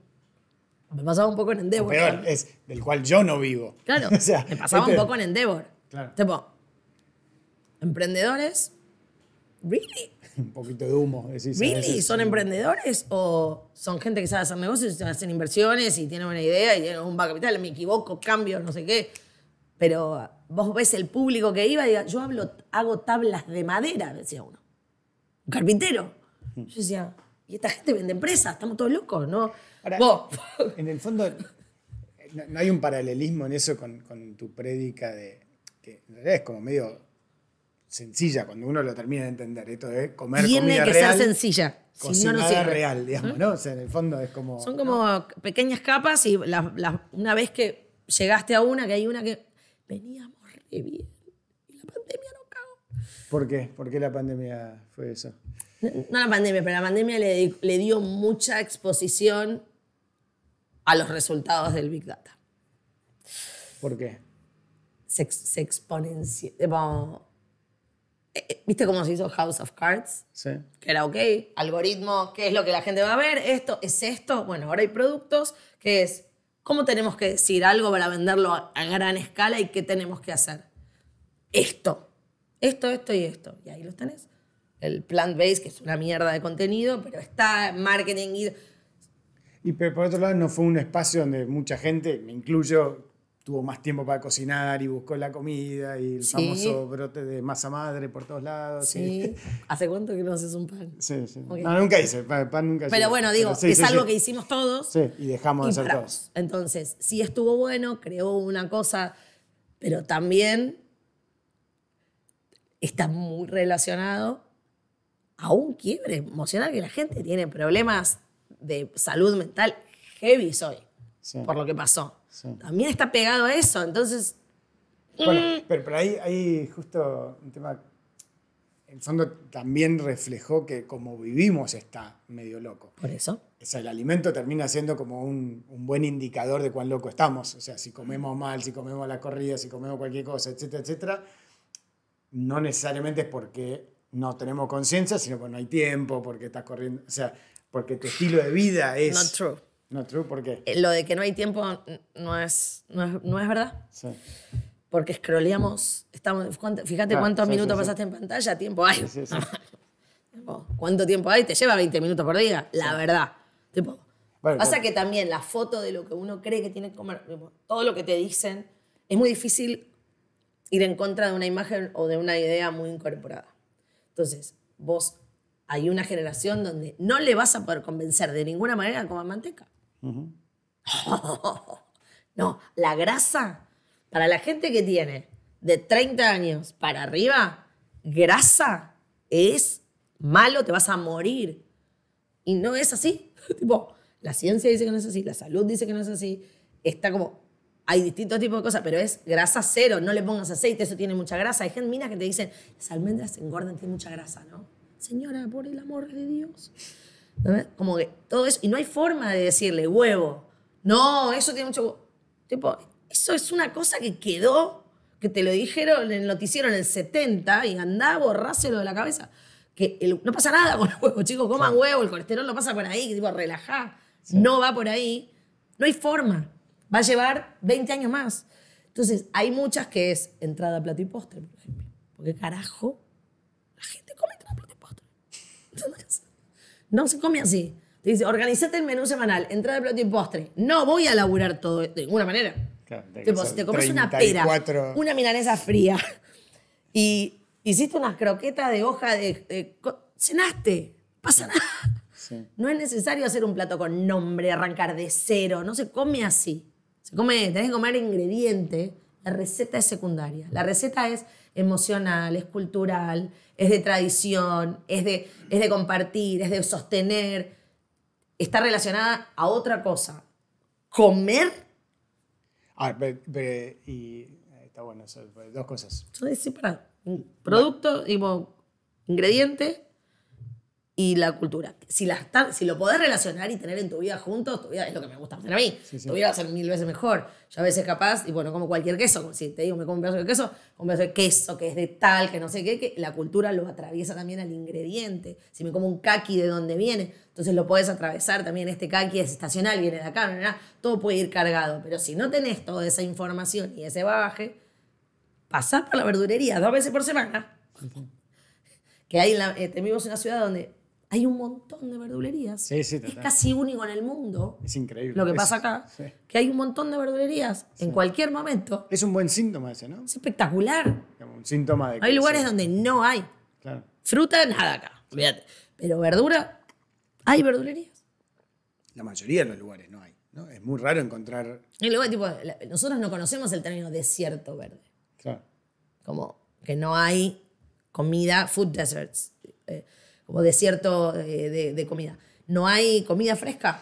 pasaba un poco en Endeavor. peor es del cual yo no vivo. Claro, o sea, me pasaba un poco en Endeavor. Claro. Tipo, emprendedores, ¿really? un poquito de humo. Decís, ¿Really? ¿Son emprendedores o son gente que sabe hacer negocios, hacen inversiones y tienen una idea y tienen un bajo capital? Me equivoco, cambio, no sé qué. Pero vos ves el público que iba y diga, yo hago tablas de madera, decía uno. Un carpintero. Yo decía, y esta gente vende empresas, estamos todos locos, ¿no? vos. En el fondo, no, hay un paralelismo en eso con, tu prédica de. que en realidad es como medio sencilla cuando uno lo termina de entender. Esto de comer Tiene que ser sencilla. si no, no real, digamos, ¿no? O sea, en el fondo es como. Son como pequeñas capas y una vez que llegaste a una, que hay una que veníamos re bien. Y la pandemia no cagó. ¿Por qué? ¿Por qué la pandemia fue eso? No, la pandemia, pero la pandemia le, dio mucha exposición a los resultados del Big Data. ¿Por qué? Se, se eh, eh, eh, ¿Viste cómo se hizo House of Cards? Sí. Que era, ok, algoritmo, ¿qué es lo que la gente va a ver? Esto, ¿es esto? Bueno, ahora hay productos que es ¿Cómo tenemos que decir algo para venderlo a, gran escala y qué tenemos que hacer? Esto, esto, esto y esto. Y ahí lo tenés. El plant base que es una mierda de contenido, pero está marketing y... Y por otro lado, no fue un espacio donde mucha gente, me incluyo, tuvo más tiempo para cocinar y buscó la comida y el famoso brote de masa madre por todos lados. ¿Hace cuánto que no haces un pan? Sí, sí. No, nunca hice, pan, Pero bueno, digo, es algo que hicimos todos. Sí, y dejamos de hacer todos. Entonces, sí estuvo bueno, creó una cosa, pero también está muy relacionado a un quiebre emocional que la gente tiene problemas de salud mental heavy hoy, por lo que pasó también está pegado a eso. Entonces. Bueno, pero, ahí, justo un tema el fondo también reflejó que como vivimos está medio loco. Por eso. O sea, el alimento termina siendo como un, buen indicador de cuán loco estamos. O sea, si comemos mal, si comemos a la corrida, si comemos cualquier cosa, etcétera, etcétera, no necesariamente es porque no tenemos conciencia, sino porque no hay tiempo, porque estás corriendo. O sea, porque tu estilo de vida es. Not true. No true, ¿por qué? Eh, lo de que no hay tiempo no es, no es, no es verdad. Sí. Porque scrolleamos, estamos, fíjate ah, cuántos minutos pasaste en pantalla, tiempo hay. ¿Cuánto tiempo hay? Te lleva 20 minutos por día, la verdad. Tipo, bueno, pasa que también la foto de lo que uno cree que tiene que comer, todo lo que te dicen, es muy difícil ir en contra de una imagen o de una idea muy incorporada. Entonces, vos hay una generación donde no le vas a poder convencer de ninguna manera a comer manteca. no, la grasa, para la gente que tiene de 30 años para arriba, grasa es malo, te vas a morir. Y no es así. tipo, la ciencia dice que no es así, la salud dice que no es así. Está como, hay distintos tipos de cosas, pero es grasa cero, no le pongas aceite, eso tiene mucha grasa. Hay gente, mira, que te dicen, las almendras engordan, tiene mucha grasa, ¿no? Señora, por el amor de Dios. Como que todo eso, y no hay forma de decirle huevo, no, eso tiene mucho... Tipo, eso es una cosa que quedó, que te lo dijeron en el noticiero en el 70 y andá, borráselo de la cabeza. Que no pasa nada con el huevo, chicos, coman huevo, el colesterol no pasa por ahí, tipo, relajá, no va por ahí. No hay forma, va a llevar 20 años más. Entonces, hay muchas que es entrada, plato y postre, por ejemplo. Porque carajo, la gente come entrada, plato y postre. No se come así. Te dice, organizate el menú semanal, entrada, plato y postre. No voy a laburar todo de ninguna manera. te comes una pera, una milanesa fría y hiciste unas croquetas de hoja de, cenaste, pasa nada. No es necesario hacer un plato con nombre, arrancar de cero, no se come así. Se come, tenés que comer ingrediente, la receta es secundaria. La receta es emocional, es cultural, es de tradición, es de, es de compartir, es de sostener. Está relacionada a otra cosa. Comer. Ah, ver, y está bueno, dos cosas. Yo decía, para, producto, digo, ingrediente y la cultura. Si, la si lo podés relacionar y tener en tu vida juntos, tu vida es lo que me gusta hacer a mí. Tu vida va a ser mil veces mejor. Yo a veces capaz, y bueno, como cualquier queso, si te digo, me como un pedazo de queso, un pedazo de queso que es de tal, que no sé qué, que la cultura lo atraviesa también al ingrediente. Si me como un kaki de donde viene, entonces lo podés atravesar también. Este kaki es estacional, viene de acá, no, todo puede ir cargado. Pero si no tenés toda esa información y ese bagaje, pasás por la verdurería dos veces por semana. Que hay en la, este, en una ciudad donde hay un montón de verdulerías. es casi único en el mundo. Es increíble. Lo que pasa acá, que hay un montón de verdulerías en cualquier momento. Es un buen síntoma ese, ¿no? Es espectacular. Hay lugares donde no hay. Fruta, nada acá, Pero verdura, hay verdulerías. La mayoría de los lugares no hay. ¿no? Es muy raro encontrar... Y nosotros no conocemos el término desierto verde. Claro. Como que no hay comida, food deserts. Eh, como desierto de, comida. No hay comida fresca.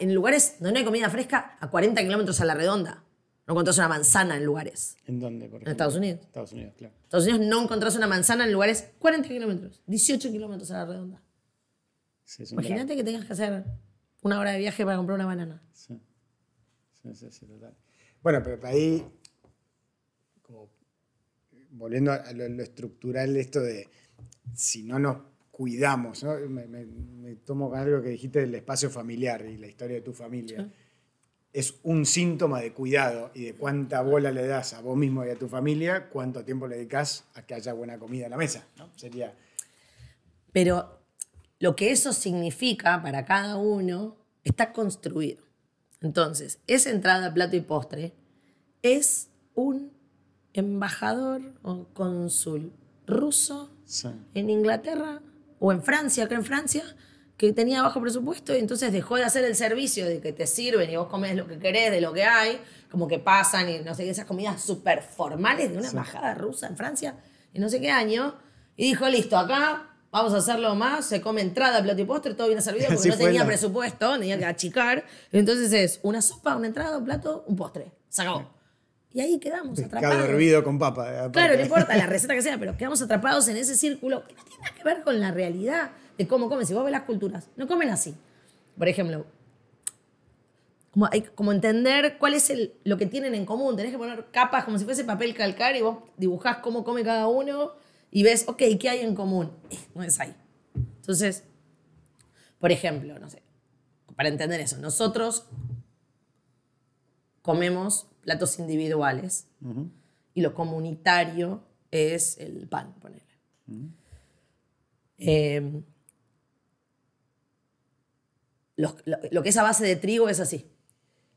En lugares donde no hay comida fresca, a 40 kilómetros a la redonda. No encontrás una manzana en lugares. ¿En dónde? en Estados Unidos. Estados Unidos, claro. Estados Unidos no encontrás una manzana en lugares 40 kilómetros, 18 kilómetros a la redonda. Imagínate que tengas que hacer una hora de viaje para comprar una banana. Sí, sí, sí, total. Bueno, pero ahí, volviendo a lo, estructural de esto de si no nos cuidamos. Me, tomo con algo que dijiste del espacio familiar y la historia de tu familia. Es un síntoma de cuidado y de cuánta bola le das a vos mismo y a tu familia, cuánto tiempo le dedicas a que haya buena comida en la mesa. Sería. Pero lo que eso significa para cada uno está construido. Entonces, esa entrada, plato y postre es un embajador o cónsul ruso en Inglaterra o en Francia, acá en Francia, que tenía bajo presupuesto y entonces dejó de hacer el servicio de que te sirven y vos comes lo que querés, de lo que hay, como que pasan y no sé qué, esas comidas súper formales de una embajada rusa en Francia y no sé qué año. Y dijo, listo, acá vamos a hacerlo más, se come entrada, plato y postre, todo bien servido porque no tenía presupuesto, tenía que achicar. Entonces es una sopa, una entrada, un plato, un postre. Se acabó. Y ahí quedamos atrapados. Cada hervido con papa. Eh, claro, no importa la receta que sea, pero quedamos atrapados en ese círculo que no tiene nada que ver con la realidad de cómo comen. Si vos ves las culturas, no comen así. Por ejemplo, como, hay, como entender cuál es lo que tienen en común. Tenés que poner capas como si fuese papel calcar y vos dibujás cómo come cada uno y ves, ok, ¿qué hay en común? Eh, no es ahí. Entonces, por ejemplo, no sé, para entender eso, nosotros comemos platos individuales y lo comunitario es el pan, em, lo, que es a base de trigo es así.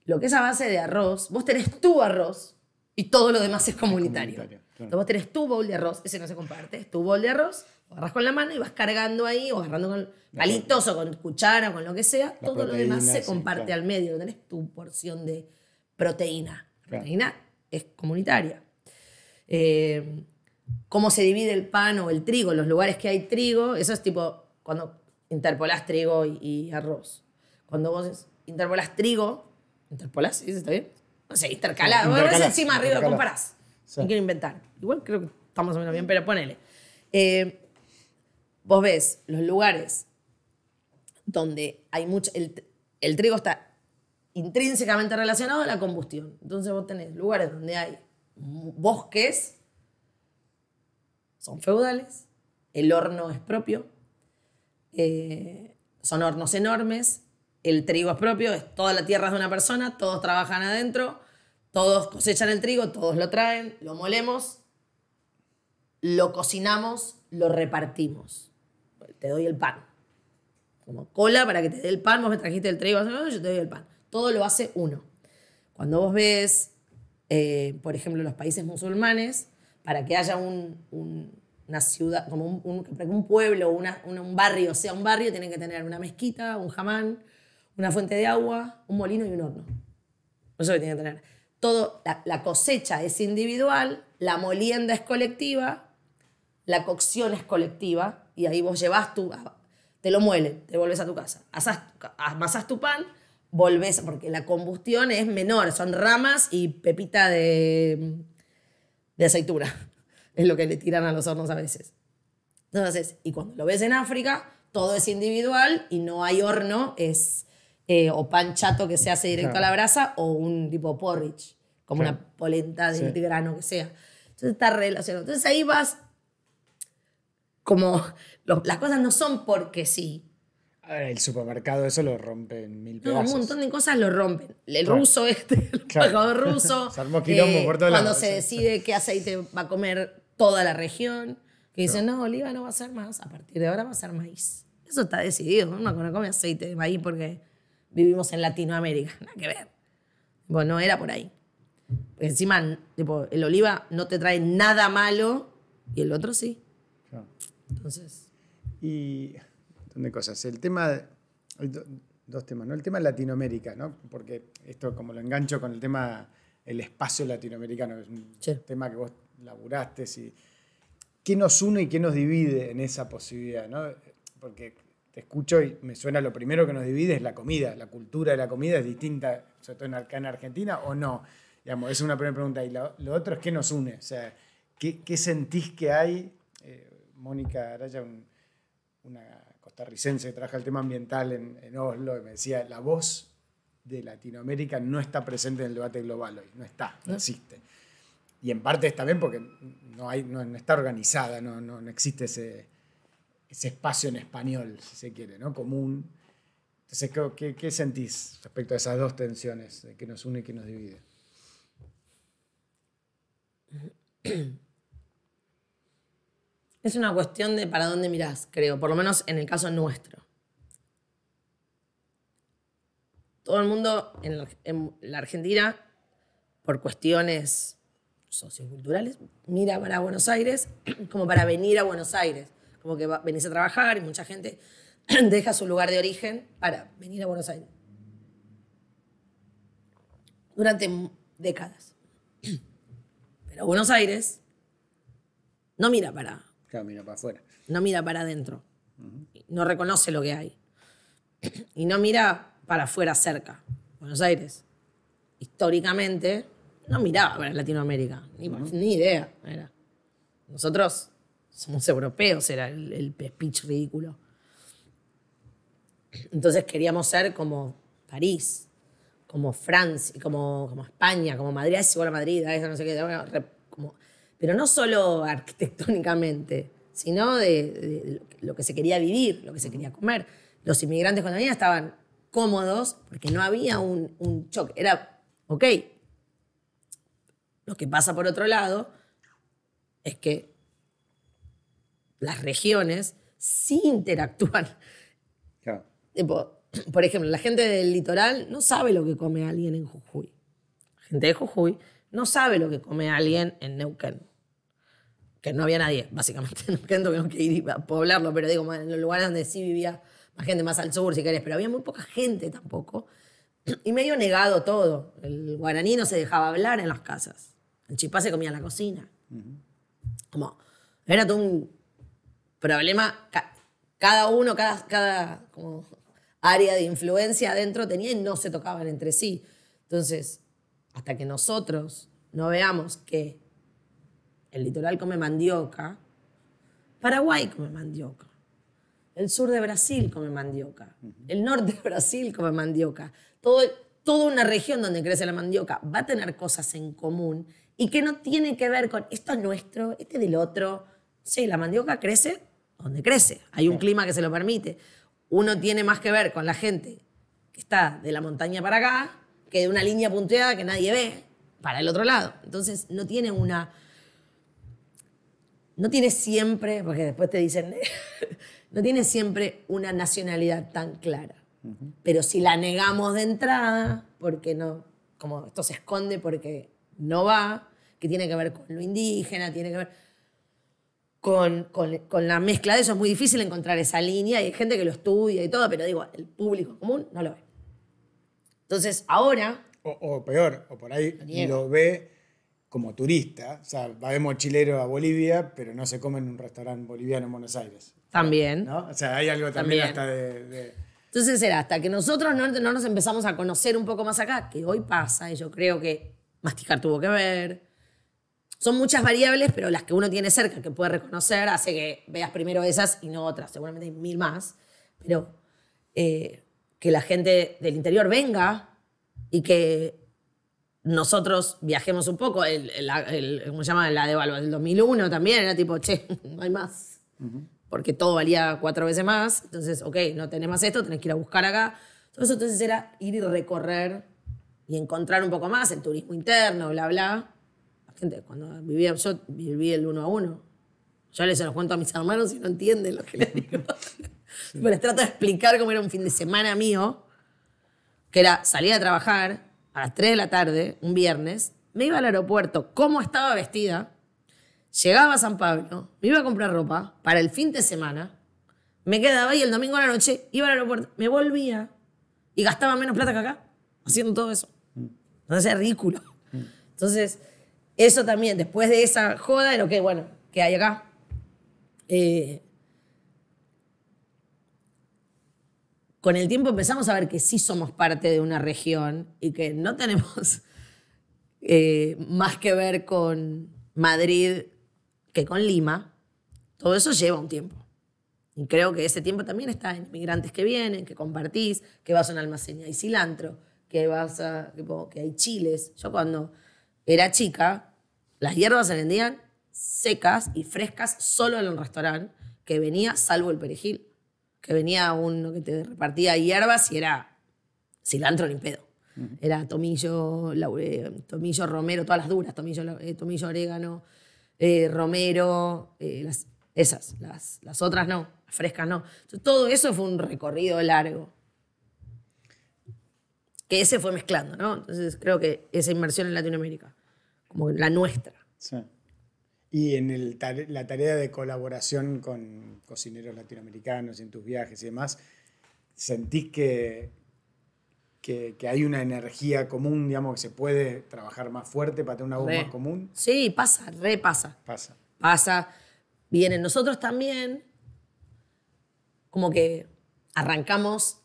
Lo que es a base de arroz, vos tenés tu arroz y todo lo demás es comunitario. Entonces vos tenés tu bowl de arroz, ese no se comparte, es tu bowl de arroz, lo agarras con la mano y vas cargando ahí, o agarrando con palitos o con cuchara, o con lo que sea, todo lo demás se comparte al medio, tenés tu porción de proteína proteína es comunitaria. Eh, cómo se divide el pan o el trigo, los lugares que hay trigo, eso es tipo cuando interpolás trigo y, arroz. Cuando vos interpolás trigo, interpolás, ¿sí? ¿está bien? No sé, intercalado encima arriba, comparás. No quiero inventar. Igual creo que está más bien, mm. pero ponele. Eh, vos ves los lugares donde hay mucho, el, el trigo está intrínsecamente relacionado a la combustión. Entonces vos tenés lugares donde hay bosques, son feudales, el horno es propio, eh, son hornos enormes, el trigo es propio, es toda la tierra es de una persona, todos trabajan adentro, todos cosechan el trigo, todos lo traen, lo molemos, lo cocinamos, lo repartimos. Te doy el pan. Como cola para que te dé el pan, vos me trajiste el trigo, yo te doy el pan. Todo lo hace uno. Cuando vos ves, eh, por ejemplo, los países musulmanes, para que haya una ciudad, como un, pueblo, un barrio, sea un barrio, tienen que tener una mezquita, un jamán, una fuente de agua, un molino y un horno. Eso que tienen que tener. Todo, la, cosecha es individual, la molienda es colectiva, la cocción es colectiva, y ahí vos llevas tu, te lo muelen, te vuelves a tu casa, amasás tu pan volvés, porque la combustión es menor, son ramas y pepita de, de Es lo que le tiran a los hornos a veces. Entonces, y cuando lo ves en África, todo es individual y no hay horno, es eh, o pan chato que se hace directo a la brasa o un tipo porridge, como una polenta de, grano que sea. Entonces está relacionado. Entonces ahí vas como las cosas no son porque sí, el supermercado eso lo rompen mil pedazos. un montón de cosas lo rompen. El ruso este, el claro. ruso. se armó quilombo eh, Cuando se decide qué aceite va a comer toda la región. Que dicen, no, oliva no va a ser más. A partir de ahora va a ser maíz. Eso está decidido. Uno no come aceite de maíz porque vivimos en Latinoamérica. Nada que ver. Bueno, era por ahí. encima, tipo, el oliva no te trae nada malo y el otro sí. Entonces. Y montón de cosas. El tema, dos temas, ¿no? El tema Latinoamérica, ¿no? Porque esto como lo engancho con el tema, el espacio latinoamericano, es un tema que vos laburaste, si, ¿qué nos une y qué nos divide en esa posibilidad, ¿no? Porque te escucho y me suena lo primero que nos divide es la comida, la cultura de la comida es distinta, sobre todo en, acá en Argentina, o no. Digamos, esa es una primera pregunta. Y lo, otro es qué nos une, o sea, ¿qué, qué sentís que hay? Eh, Mónica Araya, un, una costarricense que trabaja el tema ambiental en, Oslo y me decía, la voz de Latinoamérica no está presente en el debate global hoy, no está, no, existe. Y en parte es también porque no, hay, no, está organizada, no, no, existe ese, ese, espacio en español, si se quiere, ¿no? común. Entonces, ¿qué, ¿qué, sentís respecto a esas dos tensiones que nos une y que nos divide? Es una cuestión de para dónde mirás, creo, por lo menos en el caso nuestro. Todo el mundo en la, Argentina, por cuestiones socioculturales, mira para Buenos Aires como para venir a Buenos Aires. Como que venís a trabajar y mucha gente deja su lugar de origen para venir a Buenos Aires. Durante décadas. Pero Buenos Aires no mira para Claro, mira para afuera. No mira para adentro. No reconoce lo que hay. Y no mira para afuera cerca. Buenos Aires, históricamente, no miraba para Latinoamérica. Ni, idea. Era. Nosotros somos europeos, era el, el speech ridículo. Entonces queríamos ser como París, como Francia, como, como España, como Madrid, es igual a Madrid, eso no sé qué, pero no solo arquitectónicamente, sino de, lo que se quería vivir, lo que se quería comer. Los inmigrantes cuando venían estaban cómodos porque no había un, choque. Era, ok, lo que pasa por otro lado es que las regiones sí interactúan. por ejemplo, la gente del litoral no sabe lo que come alguien en Jujuy. La gente de Jujuy no sabe lo que come alguien en Neuquén que no había nadie, básicamente, que tuvimos que ir a poblarlo, pero digo, en los lugares donde sí vivía más gente, más al sur, si querés, pero había muy poca gente tampoco. Y medio negado todo. El guaraní no se dejaba hablar en las casas. El chipá se comía en la cocina. Como, era todo un problema. Cada uno, cada, cada como área de influencia adentro tenía y no se tocaban entre sí. Entonces, hasta que nosotros no veamos que el litoral come mandioca, Paraguay come mandioca, el sur de Brasil come mandioca, el norte de Brasil come mandioca. Todo, toda una región donde crece la mandioca va a tener cosas en común y que no tiene que ver con esto es nuestro, este es del otro. Sí, la mandioca crece donde crece, hay un clima que se lo permite. Uno tiene más que ver con la gente que está de la montaña para acá que de una línea punteada que nadie ve para el otro lado. Entonces no tiene una no tiene siempre, porque después te dicen, no tiene siempre una nacionalidad tan clara. Pero si la negamos de entrada, porque no, como esto se esconde porque no va, que tiene que ver con lo indígena, tiene que ver con, la mezcla de eso, es muy difícil encontrar esa línea, y hay gente que lo estudia y todo, pero digo, el público común no lo ve. Entonces, ahora... O, peor, o por ahí lo ve como turista. O sea, va de mochilero a Bolivia, pero no se come en un restaurante boliviano en Buenos Aires. También. ¿No? O sea, hay algo también, hasta de, Entonces era hasta que nosotros no, nos empezamos a conocer un poco más acá, que hoy pasa, y yo creo que masticar tuvo que ver. Son muchas variables, pero las que uno tiene cerca, que puede reconocer, hace que veas primero esas y no otras. Seguramente hay mil más, pero eh, que la gente del interior venga y que nosotros viajemos un poco. El, ¿Cómo se llama? La devaluación del 2001 también era tipo, che, no hay más. Porque todo valía cuatro veces más. Entonces, ok, no tenemos esto, tenés que ir a buscar acá. eso entonces era ir y recorrer y encontrar un poco más el turismo interno, bla, bla. La gente, cuando vivía, yo viví el uno a uno. Yo les se los cuento a mis hermanos y no entienden lo que les digo. Pero les trato de explicar cómo era un fin de semana mío, que era salir a trabajar, a las 3 de la tarde, un viernes, me iba al aeropuerto, como estaba vestida, llegaba a San Pablo, me iba a comprar ropa para el fin de semana, me quedaba y el domingo a la noche iba al aeropuerto, me volvía y gastaba menos plata que acá haciendo todo eso. entonces es ridículo. Entonces, eso también, después de esa joda, lo que, bueno, que hay acá. Eh, con el tiempo empezamos a ver que sí somos parte de una región y que no tenemos eh, más que ver con Madrid que con Lima, todo eso lleva un tiempo. Y creo que ese tiempo también está en inmigrantes que vienen, que compartís, que vas a una almacén y hay cilantro, que vas a, que hay chiles. Yo cuando era chica, las hierbas se vendían secas y frescas solo en un restaurante que venía, salvo el perejil que venía uno que te repartía hierbas y era cilantro limpedo. Era tomillo, tomillo, romero, todas las duras, tomillo, eh, tomillo orégano, eh, romero, eh, esas, las, las, otras no, las frescas no. todo eso fue un recorrido largo. Que ese fue mezclando, ¿no? Entonces creo que esa inmersión en Latinoamérica, como la nuestra y en el, la tarea de colaboración con cocineros latinoamericanos en tus viajes y demás, ¿sentís que, que, hay una energía común, digamos, que se puede trabajar más fuerte para tener una voz más común? Sí, pasa, re pasa. Pasa. Pasa. Vienen nosotros también, como que arrancamos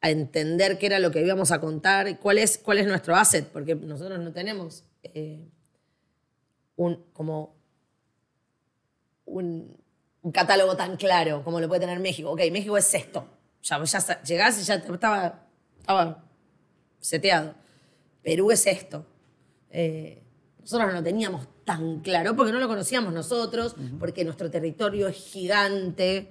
a entender qué era lo que íbamos a contar, cuál es, cuál es nuestro asset, porque nosotros no tenemos... Eh, un, como un, catálogo tan claro como lo puede tener México. Ok, México es esto. Ya, ya llegás y ya estaba, estaba seteado. Perú es esto. Eh, nosotros no lo teníamos tan claro porque no lo conocíamos nosotros, porque nuestro territorio es gigante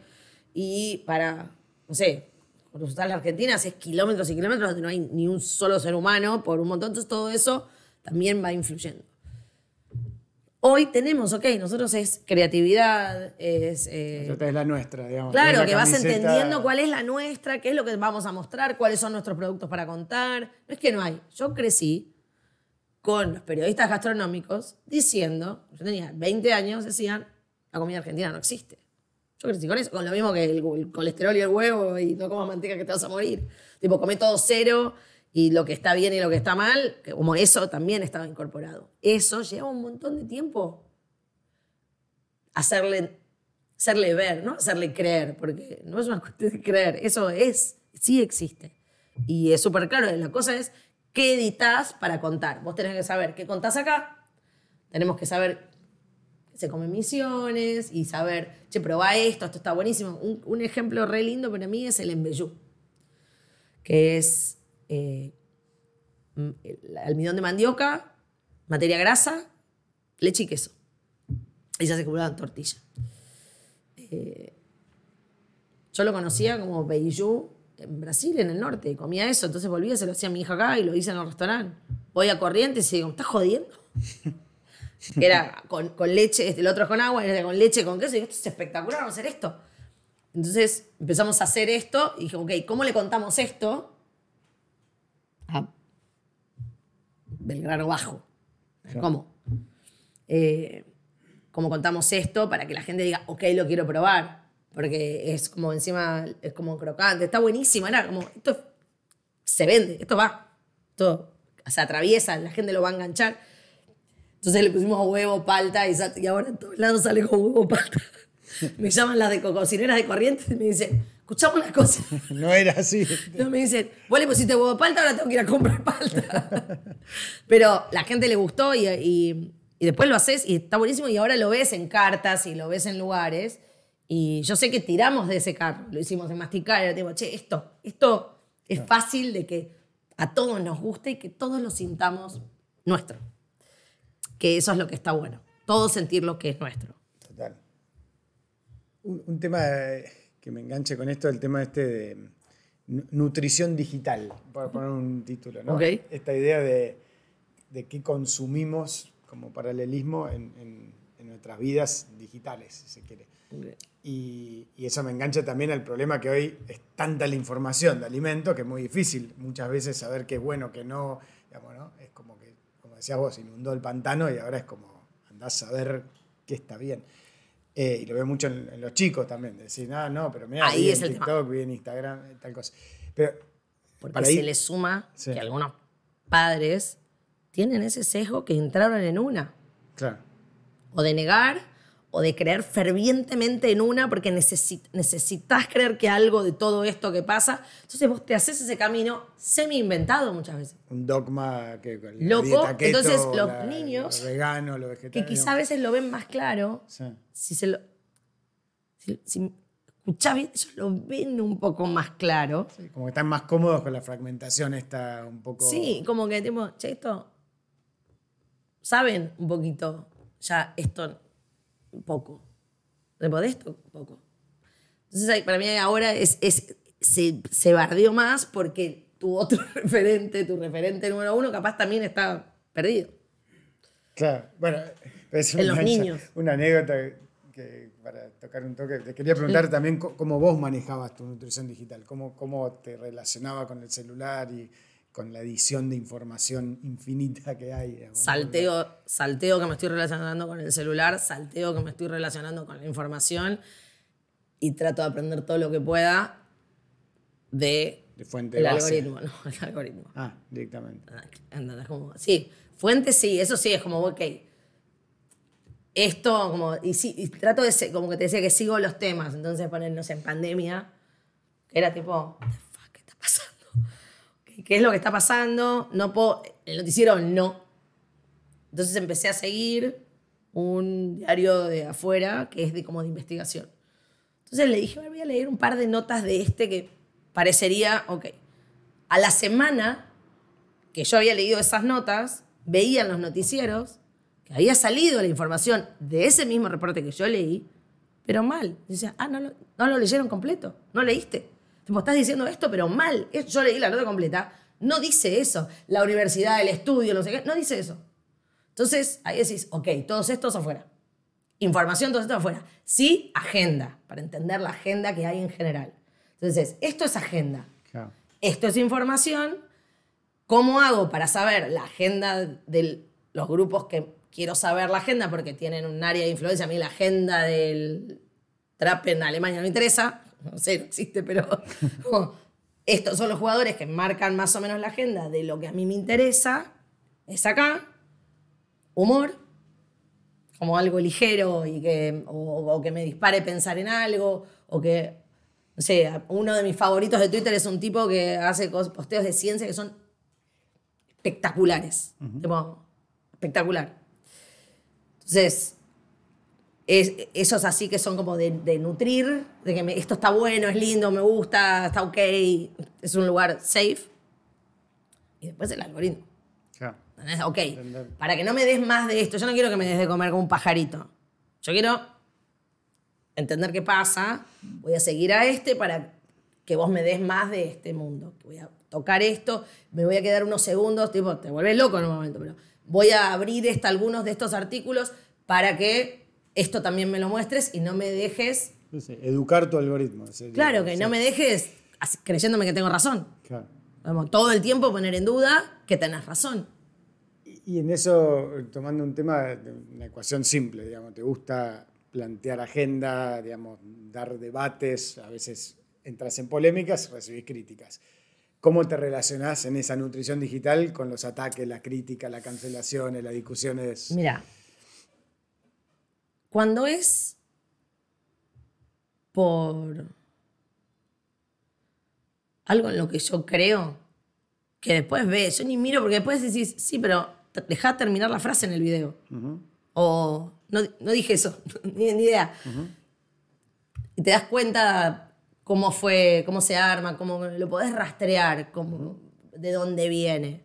y para, no sé, cruzar la Argentina hace kilómetros y kilómetros donde no hay ni un solo ser humano por un montón. Entonces todo eso también va influyendo. Hoy tenemos, ok, nosotros es creatividad, es... Eh, es la nuestra, digamos. Claro, que vas entendiendo cuál es la nuestra, qué es lo que vamos a mostrar, cuáles son nuestros productos para contar. No es que no hay. Yo crecí con los periodistas gastronómicos diciendo, yo tenía 20 años, decían, la comida argentina no existe. Yo crecí con eso, con lo mismo que el, colesterol y el huevo y no comas manteca que te vas a morir. Tipo, comé todo cero y lo que está bien y lo que está mal, como eso también estaba incorporado. Eso lleva un montón de tiempo hacerle, hacerle ver, no hacerle creer, porque no es una cuestión de creer, eso es, sí existe. Y es súper claro, la cosa es qué editas para contar. Vos tenés que saber qué contás acá, tenemos que saber se comen misiones y saber, che, probá esto, esto está buenísimo. Un, ejemplo re lindo para mí es el embellú, que es eh, mm, almidón de mandioca, materia grasa, leche y queso. Y ya se en tortilla. Eh, yo lo conocía como Beiju en Brasil, en el norte, comía eso. Entonces volvía, se lo hacía a mi hija acá y lo hice en el restaurante. Voy a corriente y digo, ¿estás jodiendo? Era con, leche, este, el otro es con agua, era con leche, con queso. Y esto es espectacular, vamos a hacer esto. Entonces empezamos a hacer esto y dije, ok, ¿cómo le contamos esto a Belgrano Bajo. ¿Cómo? Eh, ¿Cómo? contamos esto para que la gente diga, ok, lo quiero probar. Porque es como encima, es como crocante, está buenísimo. Era como, esto se vende, esto va. Todo se atraviesa, la gente lo va a enganchar. Entonces le pusimos huevo, palta y, ahora en todos lados sale con huevo, palta. me llaman las de cocineras de corrientes y me dicen, escuchamos una cosa. no era así. Entonces me dicen, vos si te voy a palta, ahora tengo que ir a comprar palta. Pero la gente le gustó y, después lo haces y está buenísimo y ahora lo ves en cartas y lo ves en lugares. Y yo sé que tiramos de ese carro, lo hicimos de masticar, era digo, che, esto, esto es fácil de que a todos nos guste y que todos lo sintamos nuestro. Que eso es lo que está bueno, todos sentir lo que es nuestro. Total. Un, un tema... De me enganche con esto, el tema este de nutrición digital, para poner un título, ¿no? Esta idea de, de qué consumimos como paralelismo en, nuestras vidas digitales, si se quiere. Y, eso me engancha también al problema que hoy es tanta la información de alimento que es muy difícil muchas veces saber qué es bueno, qué no, digamos, ¿no? Es como que, como decías vos, inundó el pantano y ahora es como andás a ver qué está bien. Eh, y lo veo mucho en, los chicos también, de decir, no, ah, no, pero mira, ahí es en TikTok, en Instagram, tal cosa. Pero porque se le suma que algunos padres tienen ese sesgo que entraron en una. Claro. O de negar o de creer fervientemente en una porque necesitas creer que algo de todo esto que pasa. Entonces vos te haces ese camino semi-inventado muchas veces. Un dogma que... Loco, entonces los niños... vegano, lo que quizá a veces lo ven más claro. Sí. Si se lo... Si, si bien, ellos lo ven un poco más claro. como que están más cómodos con la fragmentación esta un poco... Sí, como que tipo, che, esto... Saben un poquito ya esto poco. De Modesto, poco. Entonces, para mí ahora es, es se, se, más porque tu otro referente, tu referente número uno, capaz también está perdido. Claro, bueno, una, los niños. una anécdota para tocar un toque, te quería preguntar también cómo vos manejabas tu nutrición digital, cómo, cómo te relacionaba con el celular y con la edición de información infinita que hay. salteo, salteo que me estoy relacionando con el celular, salteo que me estoy relacionando con la información y trato de aprender todo lo que pueda de, de fuente el algoritmo, no, el algoritmo. Ah, directamente. como, sí, fuente sí, eso sí, es como, ok, esto, como, y, sí, trato de, como que te decía, que sigo los temas, entonces ponernos en pandemia, era tipo, ¿qué está pasando? qué es lo que está pasando, no puedo, el noticiero no. Entonces empecé a seguir un diario de afuera que es de como de investigación. Entonces le dije, voy a leer un par de notas de este que parecería, ok. A la semana que yo había leído esas notas, veían los noticieros que había salido la información de ese mismo reporte que yo leí, pero mal. Dice, ah, no no lo leyeron completo, no leíste. Como estás diciendo esto, pero mal. Yo leí la nota completa. No dice eso. La universidad, el estudio, no sé qué. No dice eso. Entonces, ahí decís, ok, todos estos afuera. Información, todos estos afuera. Sí, agenda, para entender la agenda que hay en general. Entonces, esto es agenda. Esto es información. ¿Cómo hago para saber la agenda de los grupos que quiero saber la agenda porque tienen un área de influencia? A mí la agenda del trap en Alemania no me interesa no sé, no existe, pero estos son los jugadores que marcan más o menos la agenda de lo que a mí me interesa, es acá, humor, como algo ligero y que, o, que me dispare pensar en algo, o que, no sé, uno de mis favoritos de Twitter es un tipo que hace posteos de ciencia que son espectaculares, espectacular. Entonces, es, esos así que son como de, nutrir, de que esto está bueno, es lindo, me gusta, está ok, es un lugar safe. Y después el algoritmo. Claro. Ok, para que no me des más de esto, yo no quiero que me des de comer como un pajarito. Yo quiero entender qué pasa, voy a seguir a este para que vos me des más de este mundo. Voy a tocar esto, me voy a quedar unos segundos, tipo, te vuelves loco en un momento, pero voy a abrir este, algunos de estos artículos para que esto también me lo muestres y no me dejes... educar tu algoritmo. claro, que no me dejes creyéndome que tengo razón. todo el tiempo poner en duda que tenés razón. Y, en eso, tomando un tema, una ecuación simple, digamos, te gusta plantear agenda, digamos, dar debates, a veces entras en polémicas, recibís críticas. ¿Cómo te relacionás en esa nutrición digital con los ataques, la crítica, la cancelación, las discusiones? Mira, cuando es por algo en lo que yo creo, que después ves, yo ni miro porque después decís, sí, pero dejá terminar la frase en el video. O no, no, dije eso, ni, idea. Y te das cuenta cómo fue, cómo se arma, cómo lo podés rastrear, cómo, de dónde viene.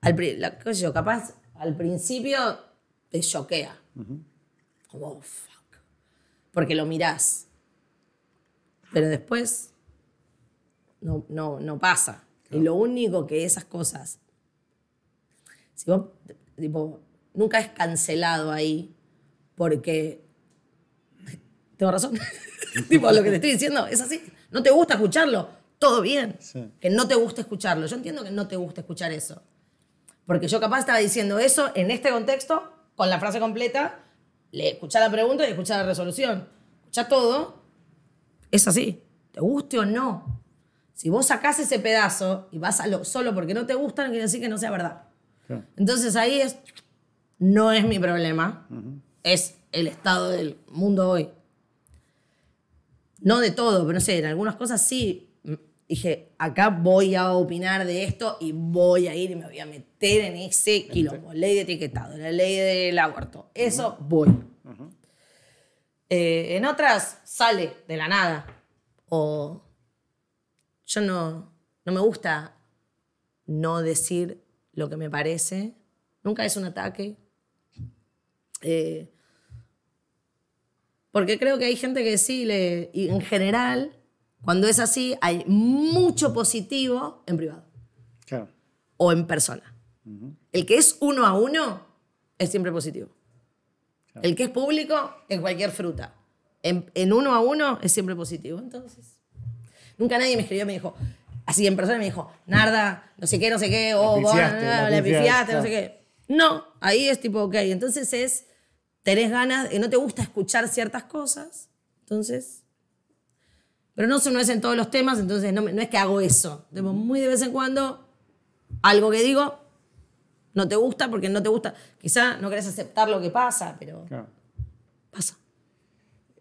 Al, yo, capaz al principio te choquea. Como, oh, fuck. Porque lo mirás. Pero después no, no, pasa. Y lo único que esas cosas, si tipo, nunca es cancelado ahí porque... Tengo razón. tipo, lo que te estoy diciendo es así. No te gusta escucharlo. Todo bien. Que no te gusta escucharlo. Yo entiendo que no te gusta escuchar eso. Porque yo capaz estaba diciendo eso en este contexto con la frase completa, le escucha la pregunta y escucha la resolución. escucha todo. Es así. Te guste o no. Si vos sacás ese pedazo y vas a lo, solo porque no te gusta, no quiere decir que no sea verdad. Entonces ahí es, no es mi problema, es el estado del mundo hoy. No de todo, pero no sé, en algunas cosas sí dije, acá voy a opinar de esto y voy a ir y me voy a meter en ese quilombo. Ley de etiquetado, la ley del aborto. Eso voy. Eh, en otras sale de la nada. O yo no, no me gusta no decir lo que me parece. Nunca es un ataque. Eh, porque creo que hay gente que sí, le, y en general, cuando es así, hay mucho positivo en privado. Claro. O en persona. El que es uno a uno es siempre positivo. El que es público, en cualquier fruta. En, en, uno a uno es siempre positivo. Entonces, nunca nadie me escribió me dijo, así en persona me dijo, Narda, no sé qué, no sé qué, o oh, la, la no sé qué. No, ahí es tipo, ok, entonces es, tenés ganas, eh, no te gusta escuchar ciertas cosas, entonces pero no, no es en todos los temas, entonces no, no es que hago eso. Debo muy de vez en cuando, algo que digo, no te gusta porque no te gusta. Quizá no querés aceptar lo que pasa, pero claro. pasa.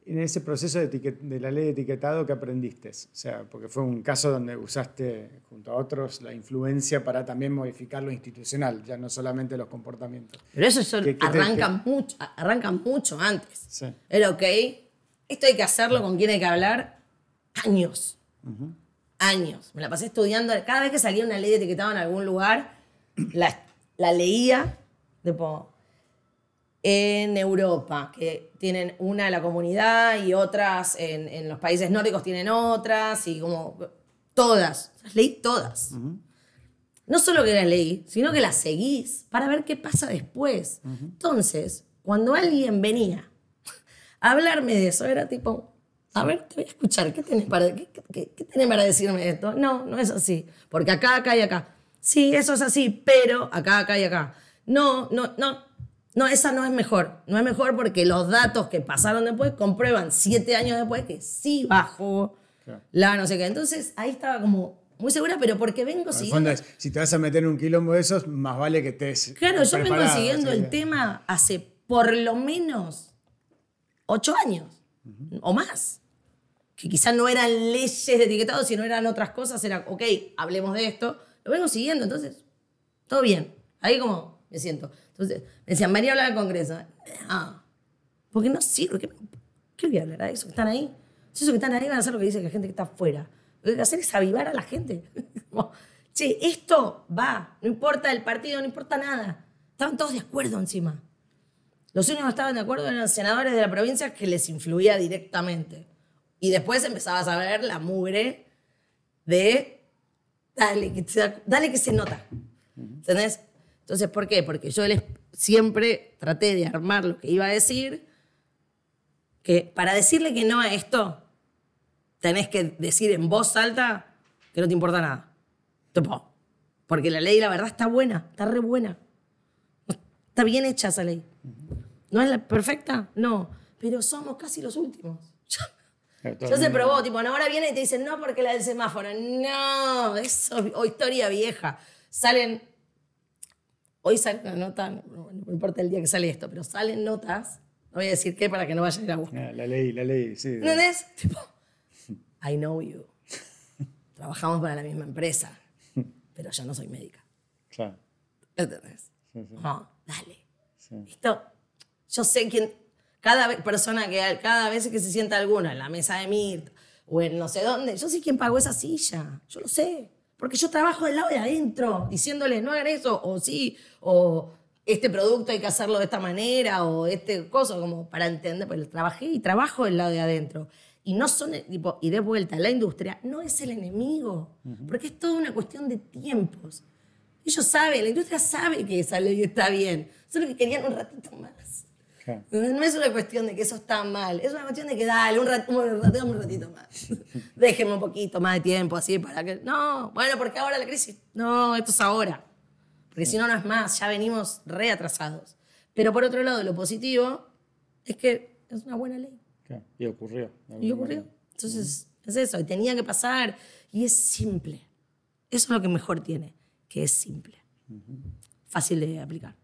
En ese proceso de, de, la ley de etiquetado, ¿qué aprendiste? O sea, porque fue un caso donde usaste junto a otros la influencia para también modificar lo institucional, ya no solamente los comportamientos. Pero eso arranca mucho, mucho antes. Sí. El ok, esto hay que hacerlo, con quién hay que hablar, años. Años. Me la pasé estudiando. Cada vez que salía una ley de etiquetado en algún lugar, la, leía. Tipo, en Europa, que tienen una en la comunidad y otras en, los países nórdicos tienen otras, y como todas. Las leí todas. No solo que las leí, sino que las seguís para ver qué pasa después. Entonces, cuando alguien venía a hablarme de eso, era tipo, a ver, te voy a escuchar, ¿qué tienes para, qué, para decirme esto? No, no es así, porque acá, acá y acá. Sí, eso es así, pero acá, acá y acá. No, no, no, no, esa no es mejor. No es mejor porque los datos que pasaron después comprueban siete años después que sí bajó la no sé qué. Entonces ahí estaba como muy segura, pero porque vengo siguiendo. si te vas a meter en un quilombo de esos, más vale que estés. Claro, yo vengo siguiendo el tema hace por lo menos ocho años o más que quizás no eran leyes de etiquetado, sino eran otras cosas, era, ok, hablemos de esto, lo vengo siguiendo, entonces, todo bien. Ahí como me siento. Entonces, me decían, María habla del Congreso. Ah, porque no sirve, ¿qué, voy a hablar eso? están ahí. Si esos que están ahí van a hacer lo que dice la gente que está afuera. Lo que hay que hacer es avivar a la gente. che, esto va, no importa el partido, no importa nada. Estaban todos de acuerdo encima. Los únicos que estaban de acuerdo eran los senadores de la provincia que les influía directamente. Y después empezabas a ver la mugre de dale que, se, nota. ¿Entendés? Entonces, ¿por qué? Porque yo siempre traté de armar lo que iba a decir, que para decirle que no a esto, tenés que decir en voz alta que no te importa nada. Topo. Porque la ley, la verdad, está buena, está re buena. Está bien hecha esa ley. ¿No es la perfecta? No. Pero somos casi los últimos. Ya se probó, tipo, ahora viene y te dicen, no, porque la del semáforo. No, eso, o historia vieja. Salen, hoy sale una nota, no, importa el día que sale esto, pero salen notas, no voy a decir qué para que no vaya a ir a buscar. Ah, la ley, la ley, sí. ¿No Tipo, I know you. Trabajamos para la misma empresa, pero yo no soy médica. Claro. ¿Entendés? Ah, dale. Sí. yo sé quién, cada persona que, cada vez que se sienta alguna en la mesa de Mir o en no sé dónde, yo sé quién pagó esa silla, yo lo sé. Porque yo trabajo del lado de adentro, diciéndoles no hagan eso, o sí, o este producto hay que hacerlo de esta manera, o este cosa, como para entender, pero trabajé y trabajo del lado de adentro. Y no son, tipo, y de vuelta, la industria no es el enemigo, porque es toda una cuestión de tiempos. Ellos saben, la industria sabe que esa ley está bien, solo que querían un ratito más. No es una cuestión de que eso está mal, es una cuestión de que dale, un, ratito, más. Déjenme un poquito más de tiempo así para que... No, bueno, porque ahora la crisis. No, esto es ahora. Porque si no, no es más, ya venimos re Pero por otro lado, lo positivo es que es una buena ley. Y ocurrió. Y ocurrió. Entonces, es eso, y tenía que pasar. Y es simple. Eso es lo que mejor tiene, que es simple. Fácil de aplicar.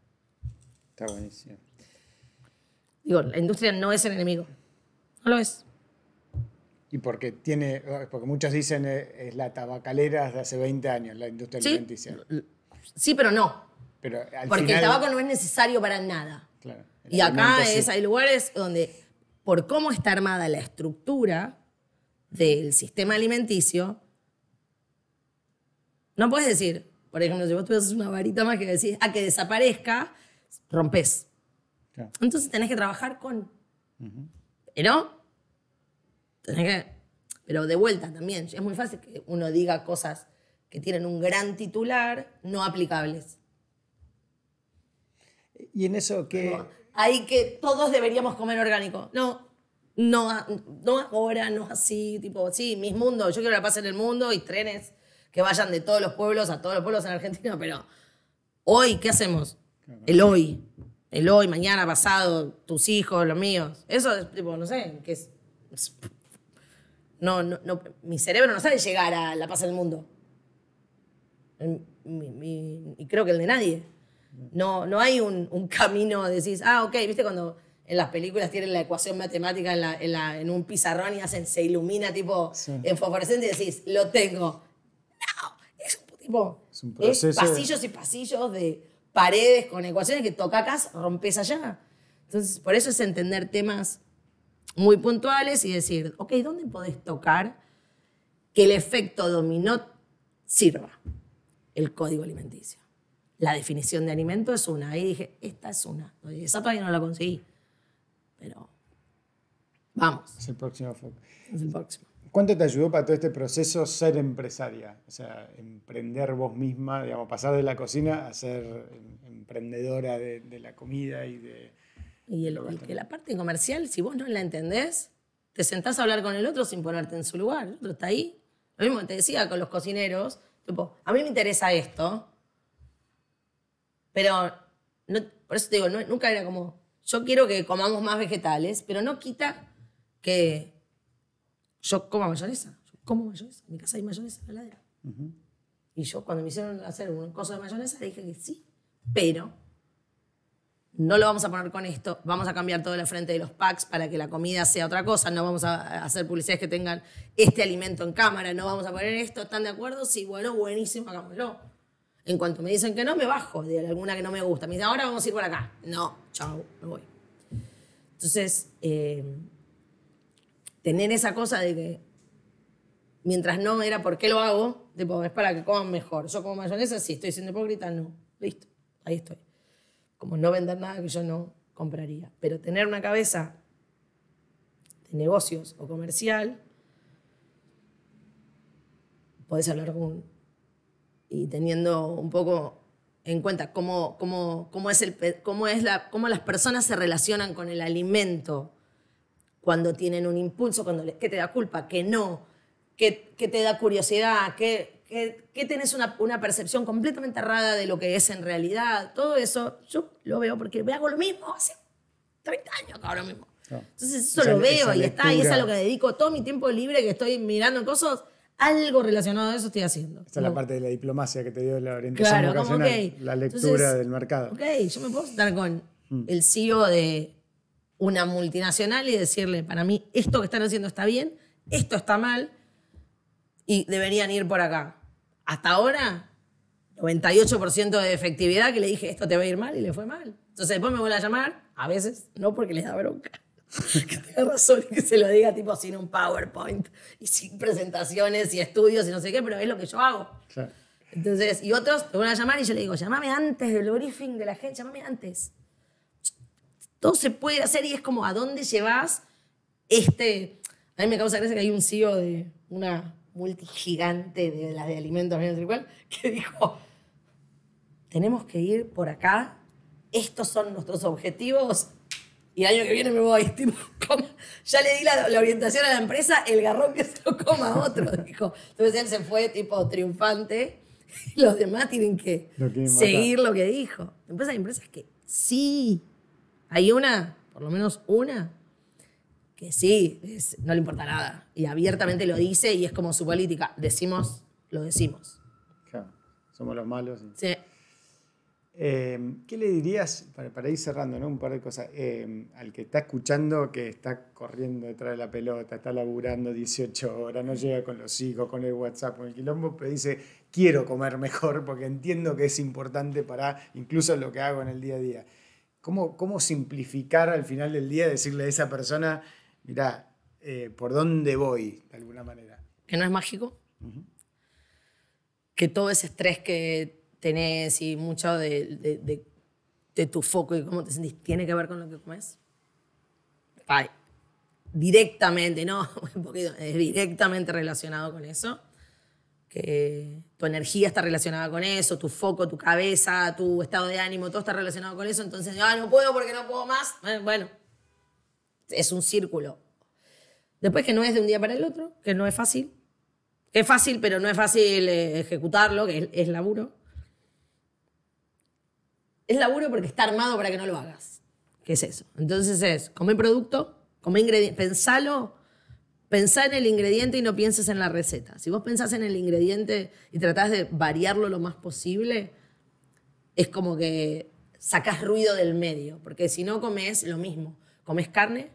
Está buenísimo. Digo, la industria no es el enemigo. No lo es. Y porque tiene, porque muchos dicen eh, es la tabacalera de hace 20 años, la industria alimenticia. Sí, pero no. Pero porque el tabaco no es necesario para nada. y acá hay lugares donde, por cómo está armada la estructura del sistema alimenticio, no puedes decir, por ejemplo, si vos una varita más que decís, a ah, que desaparezca, rompes. Entonces tenés que trabajar con. Pero. Tenés que. Pero de vuelta también. Es muy fácil que uno diga cosas que tienen un gran titular, no aplicables. ¿Y en eso qué? Hay que todos deberíamos comer orgánico. No, no, no ahora, no así, tipo, sí, mis mundos, yo quiero la paz en el mundo y trenes que vayan de todos los pueblos a todos los pueblos en Argentina, pero hoy, ¿qué hacemos? El hoy. El hoy, mañana, pasado, tus hijos, los míos. Eso es tipo, no sé, que es. no, no, mi cerebro no sabe llegar a la paz del mundo. y creo que el de nadie. No, no hay un, camino, decís, ah, ok, viste cuando en las películas tienen la ecuación matemática en, un pizarrón y hacen, se ilumina tipo en fosforescente y decís, lo tengo. No, es un tipo, es, un pasillos y pasillos de paredes con ecuaciones que toca acá, rompes allá. Entonces, por eso es entender temas muy puntuales y decir, ok, ¿dónde podés tocar que el efecto dominó sirva? El código alimenticio. La definición de alimento es una. Ahí dije, esta es una. Esa todavía no la conseguí. Pero vamos. Es el próximo foco. Es el próximo. ¿Cuánto te ayudó para todo este proceso ser empresaria? O sea, emprender vos misma, digamos, pasar de la cocina a ser em, emprendedora de, la comida y de... Y, la parte comercial, si vos no la entendés, te sentás a hablar con el otro sin ponerte en su lugar. El otro está ahí. Lo mismo te decía con los cocineros, a mí me interesa esto, pero por eso te digo, nunca era como, yo quiero que comamos más vegetales, pero no quita que yo como mayonesa, yo como mayonesa, en mi casa hay mayonesa en la heladera. Y yo cuando me hicieron hacer un coso de mayonesa, dije que sí, pero no lo vamos a poner con esto, vamos a cambiar todo el frente de los packs para que la comida sea otra cosa, no vamos a hacer publicidades que tengan este alimento en cámara, no vamos a poner esto, ¿están de acuerdo? Sí, bueno, buenísimo, hagámoslo. En cuanto me dicen que no, me bajo de alguna que no me gusta. Me dicen, ahora vamos a ir por acá. No, chao, me voy. Entonces, eh, tener esa cosa de que mientras no era por qué lo hago, tipo, es para que coman mejor. Yo como mayonesa, sí, estoy siendo hipócrita, no. Listo, ahí estoy. Como no vender nada que yo no compraría. Pero tener una cabeza de negocios o comercial, podés hablar con... Y teniendo un poco en cuenta cómo, cómo, es el, cómo, es la, cómo las personas se relacionan con el alimento cuando tienen un impulso, cuando que te da culpa, que no, que, te da curiosidad, que, que, tenés una, percepción completamente errada de lo que es en realidad. Todo eso yo lo veo porque me hago lo mismo hace 30 años que mismo. Ah. Entonces eso lo veo y está, y es a lo que dedico todo mi tiempo libre que estoy mirando cosas algo relacionado a eso estoy haciendo. Esta es la parte de la diplomacia que te dio la orientación la lectura del mercado. Ok, yo me puedo sentar con mm. el CEO de una multinacional y decirle, para mí, esto que están haciendo está bien, esto está mal y deberían ir por acá. Hasta ahora, 98% de efectividad que le dije, esto te va a ir mal y le fue mal. Entonces después me vuelve a llamar, a veces, no porque les da bronca. que tenga razón y que se lo diga tipo sin un PowerPoint y sin presentaciones y estudios y no sé qué, pero es lo que yo hago. Entonces, y otros me van a llamar y yo le digo, llamame antes del briefing de la gente, llamame antes se puede hacer y es como, ¿a dónde llevas este? A mí me causa gracia que hay un CEO de una multigigante de la de alimentos, que dijo, tenemos que ir por acá, estos son nuestros objetivos y año que viene me voy. ya le di la, orientación a la empresa, el garrón que se lo coma otro, dijo. Entonces él se fue tipo triunfante los demás tienen que, seguir lo que dijo. entonces hay empresas que sí hay una, por lo menos una, que sí, no le importa nada. Y abiertamente lo dice y es como su política. Decimos, lo decimos. Claro, somos los malos. Sí. Em, ¿Qué le dirías, para, ir cerrando, ¿no? un par de cosas, em, al que está escuchando, que está corriendo detrás de la pelota, está laburando 18 horas, no llega con los hijos, con el WhatsApp, con el quilombo, pero dice, quiero comer mejor porque entiendo que es importante para incluso lo que hago en el día a día. ¿Cómo, ¿Cómo simplificar al final del día, decirle a esa persona, mira, eh, por dónde voy, de alguna manera? Que no es mágico. Que todo ese estrés que tenés y mucho de, de, tu foco y cómo te sentís tiene que ver con lo que comes. Ay, directamente, no, un poquito, es directamente relacionado con eso que tu energía está relacionada con eso, tu foco, tu cabeza, tu estado de ánimo, todo está relacionado con eso, entonces, ah, no puedo porque no puedo más. Eh, bueno, es un círculo. Después que no es de un día para el otro, que no es fácil. Es fácil, pero no es fácil eh, ejecutarlo, que es, laburo. Es laburo porque está armado para que no lo hagas. ¿Qué es eso? Entonces es, come producto, come ingrediente, pensalo pensá en el ingrediente y no pienses en la receta. Si vos pensás en el ingrediente y tratás de variarlo lo más posible, es como que sacás ruido del medio, porque si no comes lo mismo. Comes carne,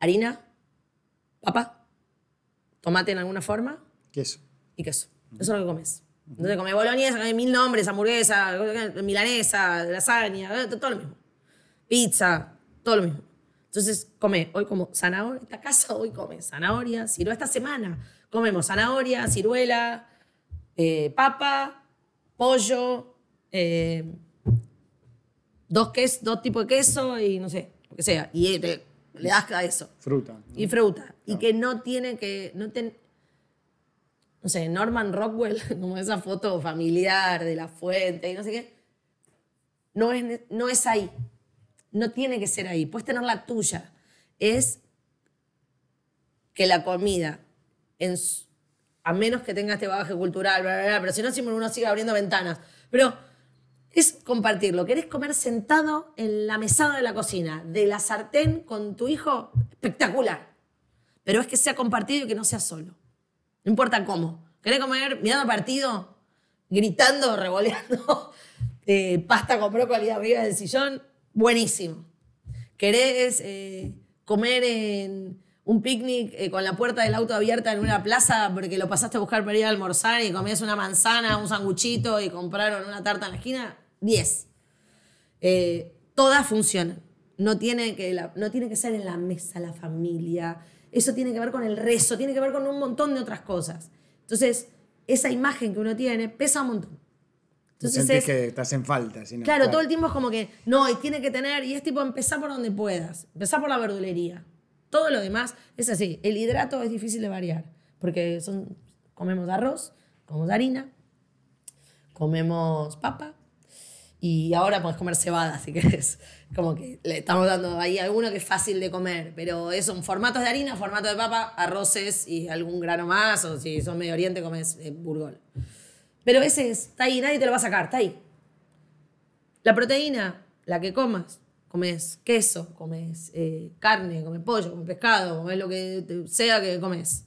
harina, papá, tomate en alguna forma. Queso. Y queso. Mm. Eso es lo que comes. Mm. Entonces comes boloñesa, comes mil nombres, hamburguesa, milanesa, lasaña, todo lo mismo. Pizza, todo lo mismo. Entonces, come, hoy como zanahoria, esta casa hoy come zanahoria, ciruela, esta semana comemos zanahoria, ciruela, eh, papa, pollo, eh, dos, dos tipos de queso y no sé, lo que sea. Y eh, le das a eso. Fruta. Y fruta. Y que no tiene que, no ten, no sé, Norman Rockwell, como esa foto familiar de la fuente y no sé qué, no es, no es ahí no tiene que ser ahí, puedes tener la tuya. Es que la comida, a menos que tenga este bagaje cultural, bla, pero si no, siempre uno sigue abriendo ventanas. Pero es compartirlo. ¿Querés comer sentado en la mesada de la cocina, de la sartén con tu hijo? Espectacular. Pero es que sea compartido y que no sea solo. No importa cómo. ¿Querés comer mirando partido, gritando, revoleando eh, pasta con brócoli arriba del sillón? buenísimo. ¿Querés eh, comer en un picnic eh, con la puerta del auto abierta en una plaza porque lo pasaste a buscar para ir a almorzar y comías una manzana, un sanguchito y compraron una tarta en la esquina? 10. Eh, todas funcionan. No tiene, que no tiene que ser en la mesa, la familia. Eso tiene que ver con el rezo, tiene que ver con un montón de otras cosas. Entonces, esa imagen que uno tiene pesa un montón. Entonces que te hacen falta. claro, todo el tiempo es como que, no, y tiene que tener, y es tipo, empezar por donde puedas, empezar por la verdulería. Todo lo demás es así. El hidrato es difícil de variar, porque son, comemos arroz, comemos harina, comemos papa, y ahora puedes comer cebada si querés. Como que le estamos dando ahí alguno que es fácil de comer, pero son formatos de harina, formato de papa, arroces y algún grano más, o si son medio oriente comes eh, pero ese está ahí, nadie te lo va a sacar, está ahí. La proteína, la que comas, comes queso, comes eh, carne, comes pollo, comes pescado, comes lo que sea que comes.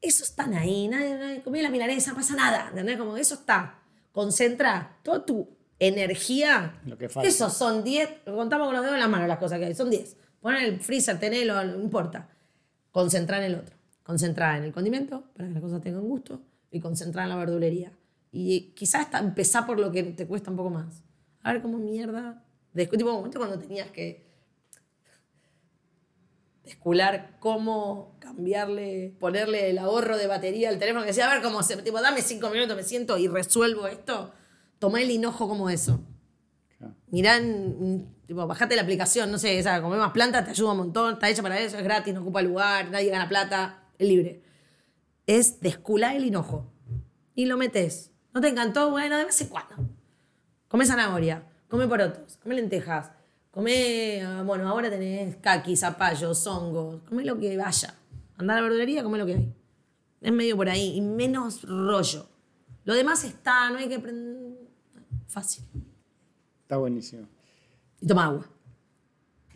Eso está ahí, nadie, nadie comí la milanesa, no pasa nada, Como eso está. Concentra toda tu energía. Lo Eso son 10, contamos con los dedos en la mano las cosas que hay, son 10. Pon el freezer, tenelo, no importa. concentra en el otro. concentra en el condimento, para que las cosas tengan gusto y concentrar en la verdulería. Y quizás hasta empezar por lo que te cuesta un poco más. A ver cómo mierda. un momento cuando tenías que descular cómo cambiarle, ponerle el ahorro de batería al teléfono, que decía, a ver cómo se, tipo, dame cinco minutos, me siento y resuelvo esto. Tomé el hinojo como eso. Mirá, tipo, bajate la aplicación, no sé, esa, comer más planta te ayuda un montón, está hecha para eso, es gratis, no ocupa lugar, nadie gana plata, es libre es descular el hinojo y lo metes. ¿No te encantó? Bueno, de vez cuándo. cuando. Come zanahoria, come porotos, come lentejas, come, ah, bueno, ahora tenés caqui, zapallos hongos, come lo que vaya. anda a la verdulería, come lo que hay. Es medio por ahí y menos rollo. Lo demás está, no hay que aprender. Fácil. Está buenísimo. Y toma agua.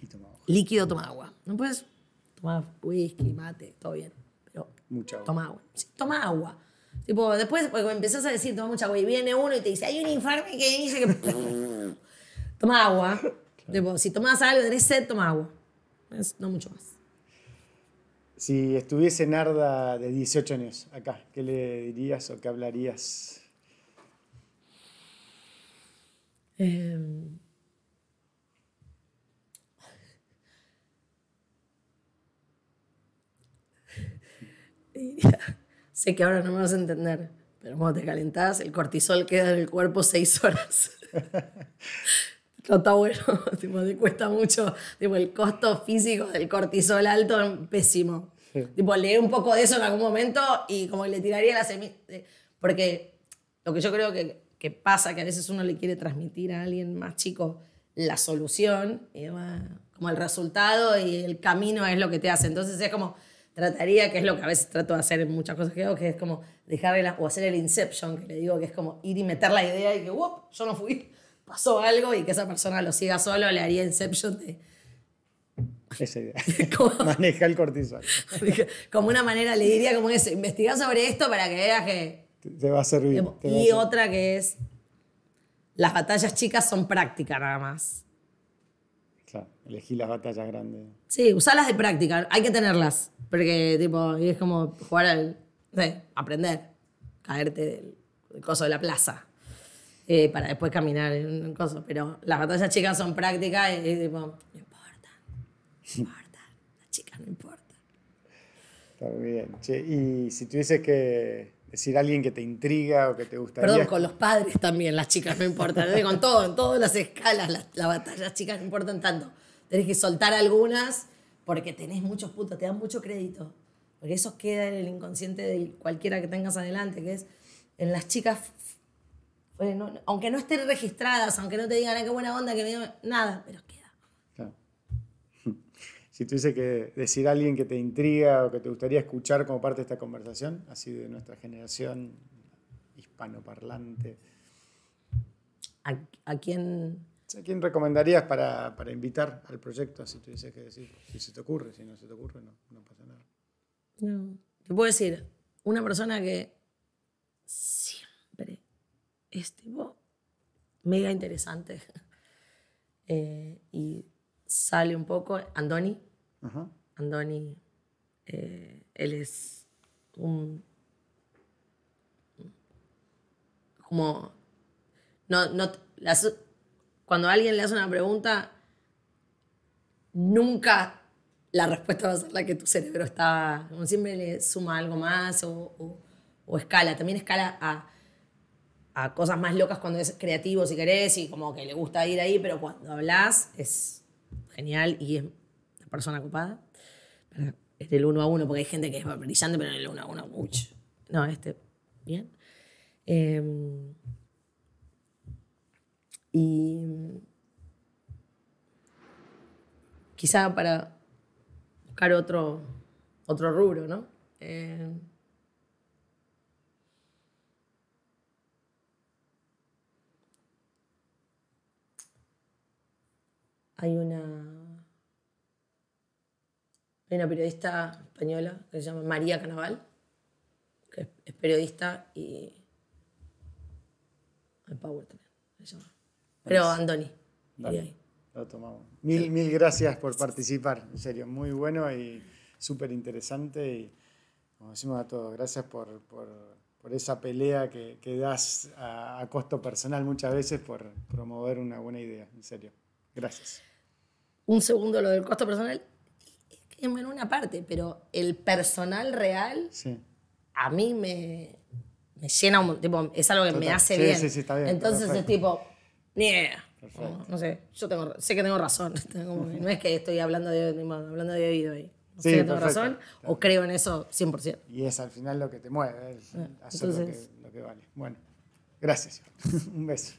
Y toma agua. Líquido toma agua. No puedes tomar whisky, mate, todo bien. Mucha agua. Toma agua. toma agua. Tipo, después cuando pues, empiezas a decir toma mucha agua y viene uno y te dice, hay un informe que dice que... toma agua. si tomas algo, tenés sed, toma agua. no mucho más. Si estuviese Narda de 18 años acá, ¿qué le dirías o qué hablarías? Eh... sé que ahora no me vas a entender, pero cuando te calentás, el cortisol queda en el cuerpo seis horas. no está bueno, te cuesta mucho, tipo, el costo físico del cortisol alto es pésimo. Tipo, leer un poco de eso en algún momento y como le tiraría la semilla. Eh, porque lo que yo creo que, pasa, que a veces uno le quiere transmitir a alguien más chico la solución, y como el resultado y el camino es lo que te hace. Entonces es como, trataría, que es lo que a veces trato de hacer en muchas cosas que hago, que es como dejarla o hacer el inception, que le digo que es como ir y meter la idea y que, wow, yo no fui, pasó algo y que esa persona lo siga solo, le haría inception de... Esa idea. Maneja el cortisol. como una manera, le diría como eso, investiga sobre esto para que veas que... Te va a servir. y otra que es, las batallas chicas son prácticas nada más. Claro, elegí las batallas grandes. Sí, usarlas de práctica, hay que tenerlas. Porque, tipo, es como jugar al. aprender, caerte del, coso de la plaza. Eh, para después caminar en un coso. Pero las batallas chicas son prácticas y, y no importa, no importa, las chicas no importa. Está bien. y si tuvieses que decir a alguien que te intriga o que te gusta, Perdón, con los padres también, las chicas no importan. ¿eh? con todo, en todas las escalas, las, las batallas chicas no importan tanto tenés que soltar algunas porque tenés muchos puntos, te dan mucho crédito. Porque eso queda en el inconsciente de cualquiera que tengas adelante, que es en las chicas, pues, aunque no estén registradas, aunque no te digan, ah, qué buena onda, que nada, pero queda. Claro. Si tuviese que decir a alguien que te intriga o que te gustaría escuchar como parte de esta conversación, así de nuestra generación hispanoparlante. ¿A, a quién? ¿A quién recomendarías para, para, invitar al proyecto si tuvieses que decir? Si se te ocurre, si no se te ocurre, no, no pasa nada. No. Te puedo decir, una persona que siempre es mega interesante eh, y sale un poco, Andoni. Andoni, eh, él es un... como... No, no, las, cuando alguien le hace una pregunta, nunca la respuesta va a ser la que tu cerebro está, como siempre le suma algo más o, o, escala, también escala a, cosas más locas cuando es creativo si querés y como que le gusta ir ahí, pero cuando hablas es genial y es una persona ocupada. es del uno a uno, porque hay gente que es brillante, pero es el uno a uno mucho. No, este, bien. Em, y quizá para buscar otro, otro rubro, ¿no? Eh, hay una, una periodista española que se llama María Canaval, que es periodista y Power también. Pero Andoni. Lo tomamos. Mil, mil gracias por participar, en serio, muy bueno y súper interesante. Y como decimos a todos, gracias por, por, por esa pelea que, que das a, costo personal muchas veces por promover una buena idea, en serio. Gracias. Un segundo, lo del costo personal, es en una parte, pero el personal real sí. a mí me, me llena un montón es algo que me hace sí, bien. Está bien. Entonces es tipo no, sé, yo tengo, sé que tengo razón. no es que estoy hablando de, hablando de oído ahí. sé tengo razón o creo en eso 100%. Y es al final lo que te mueve, es ah, lo que vale. Bueno, gracias. Un beso.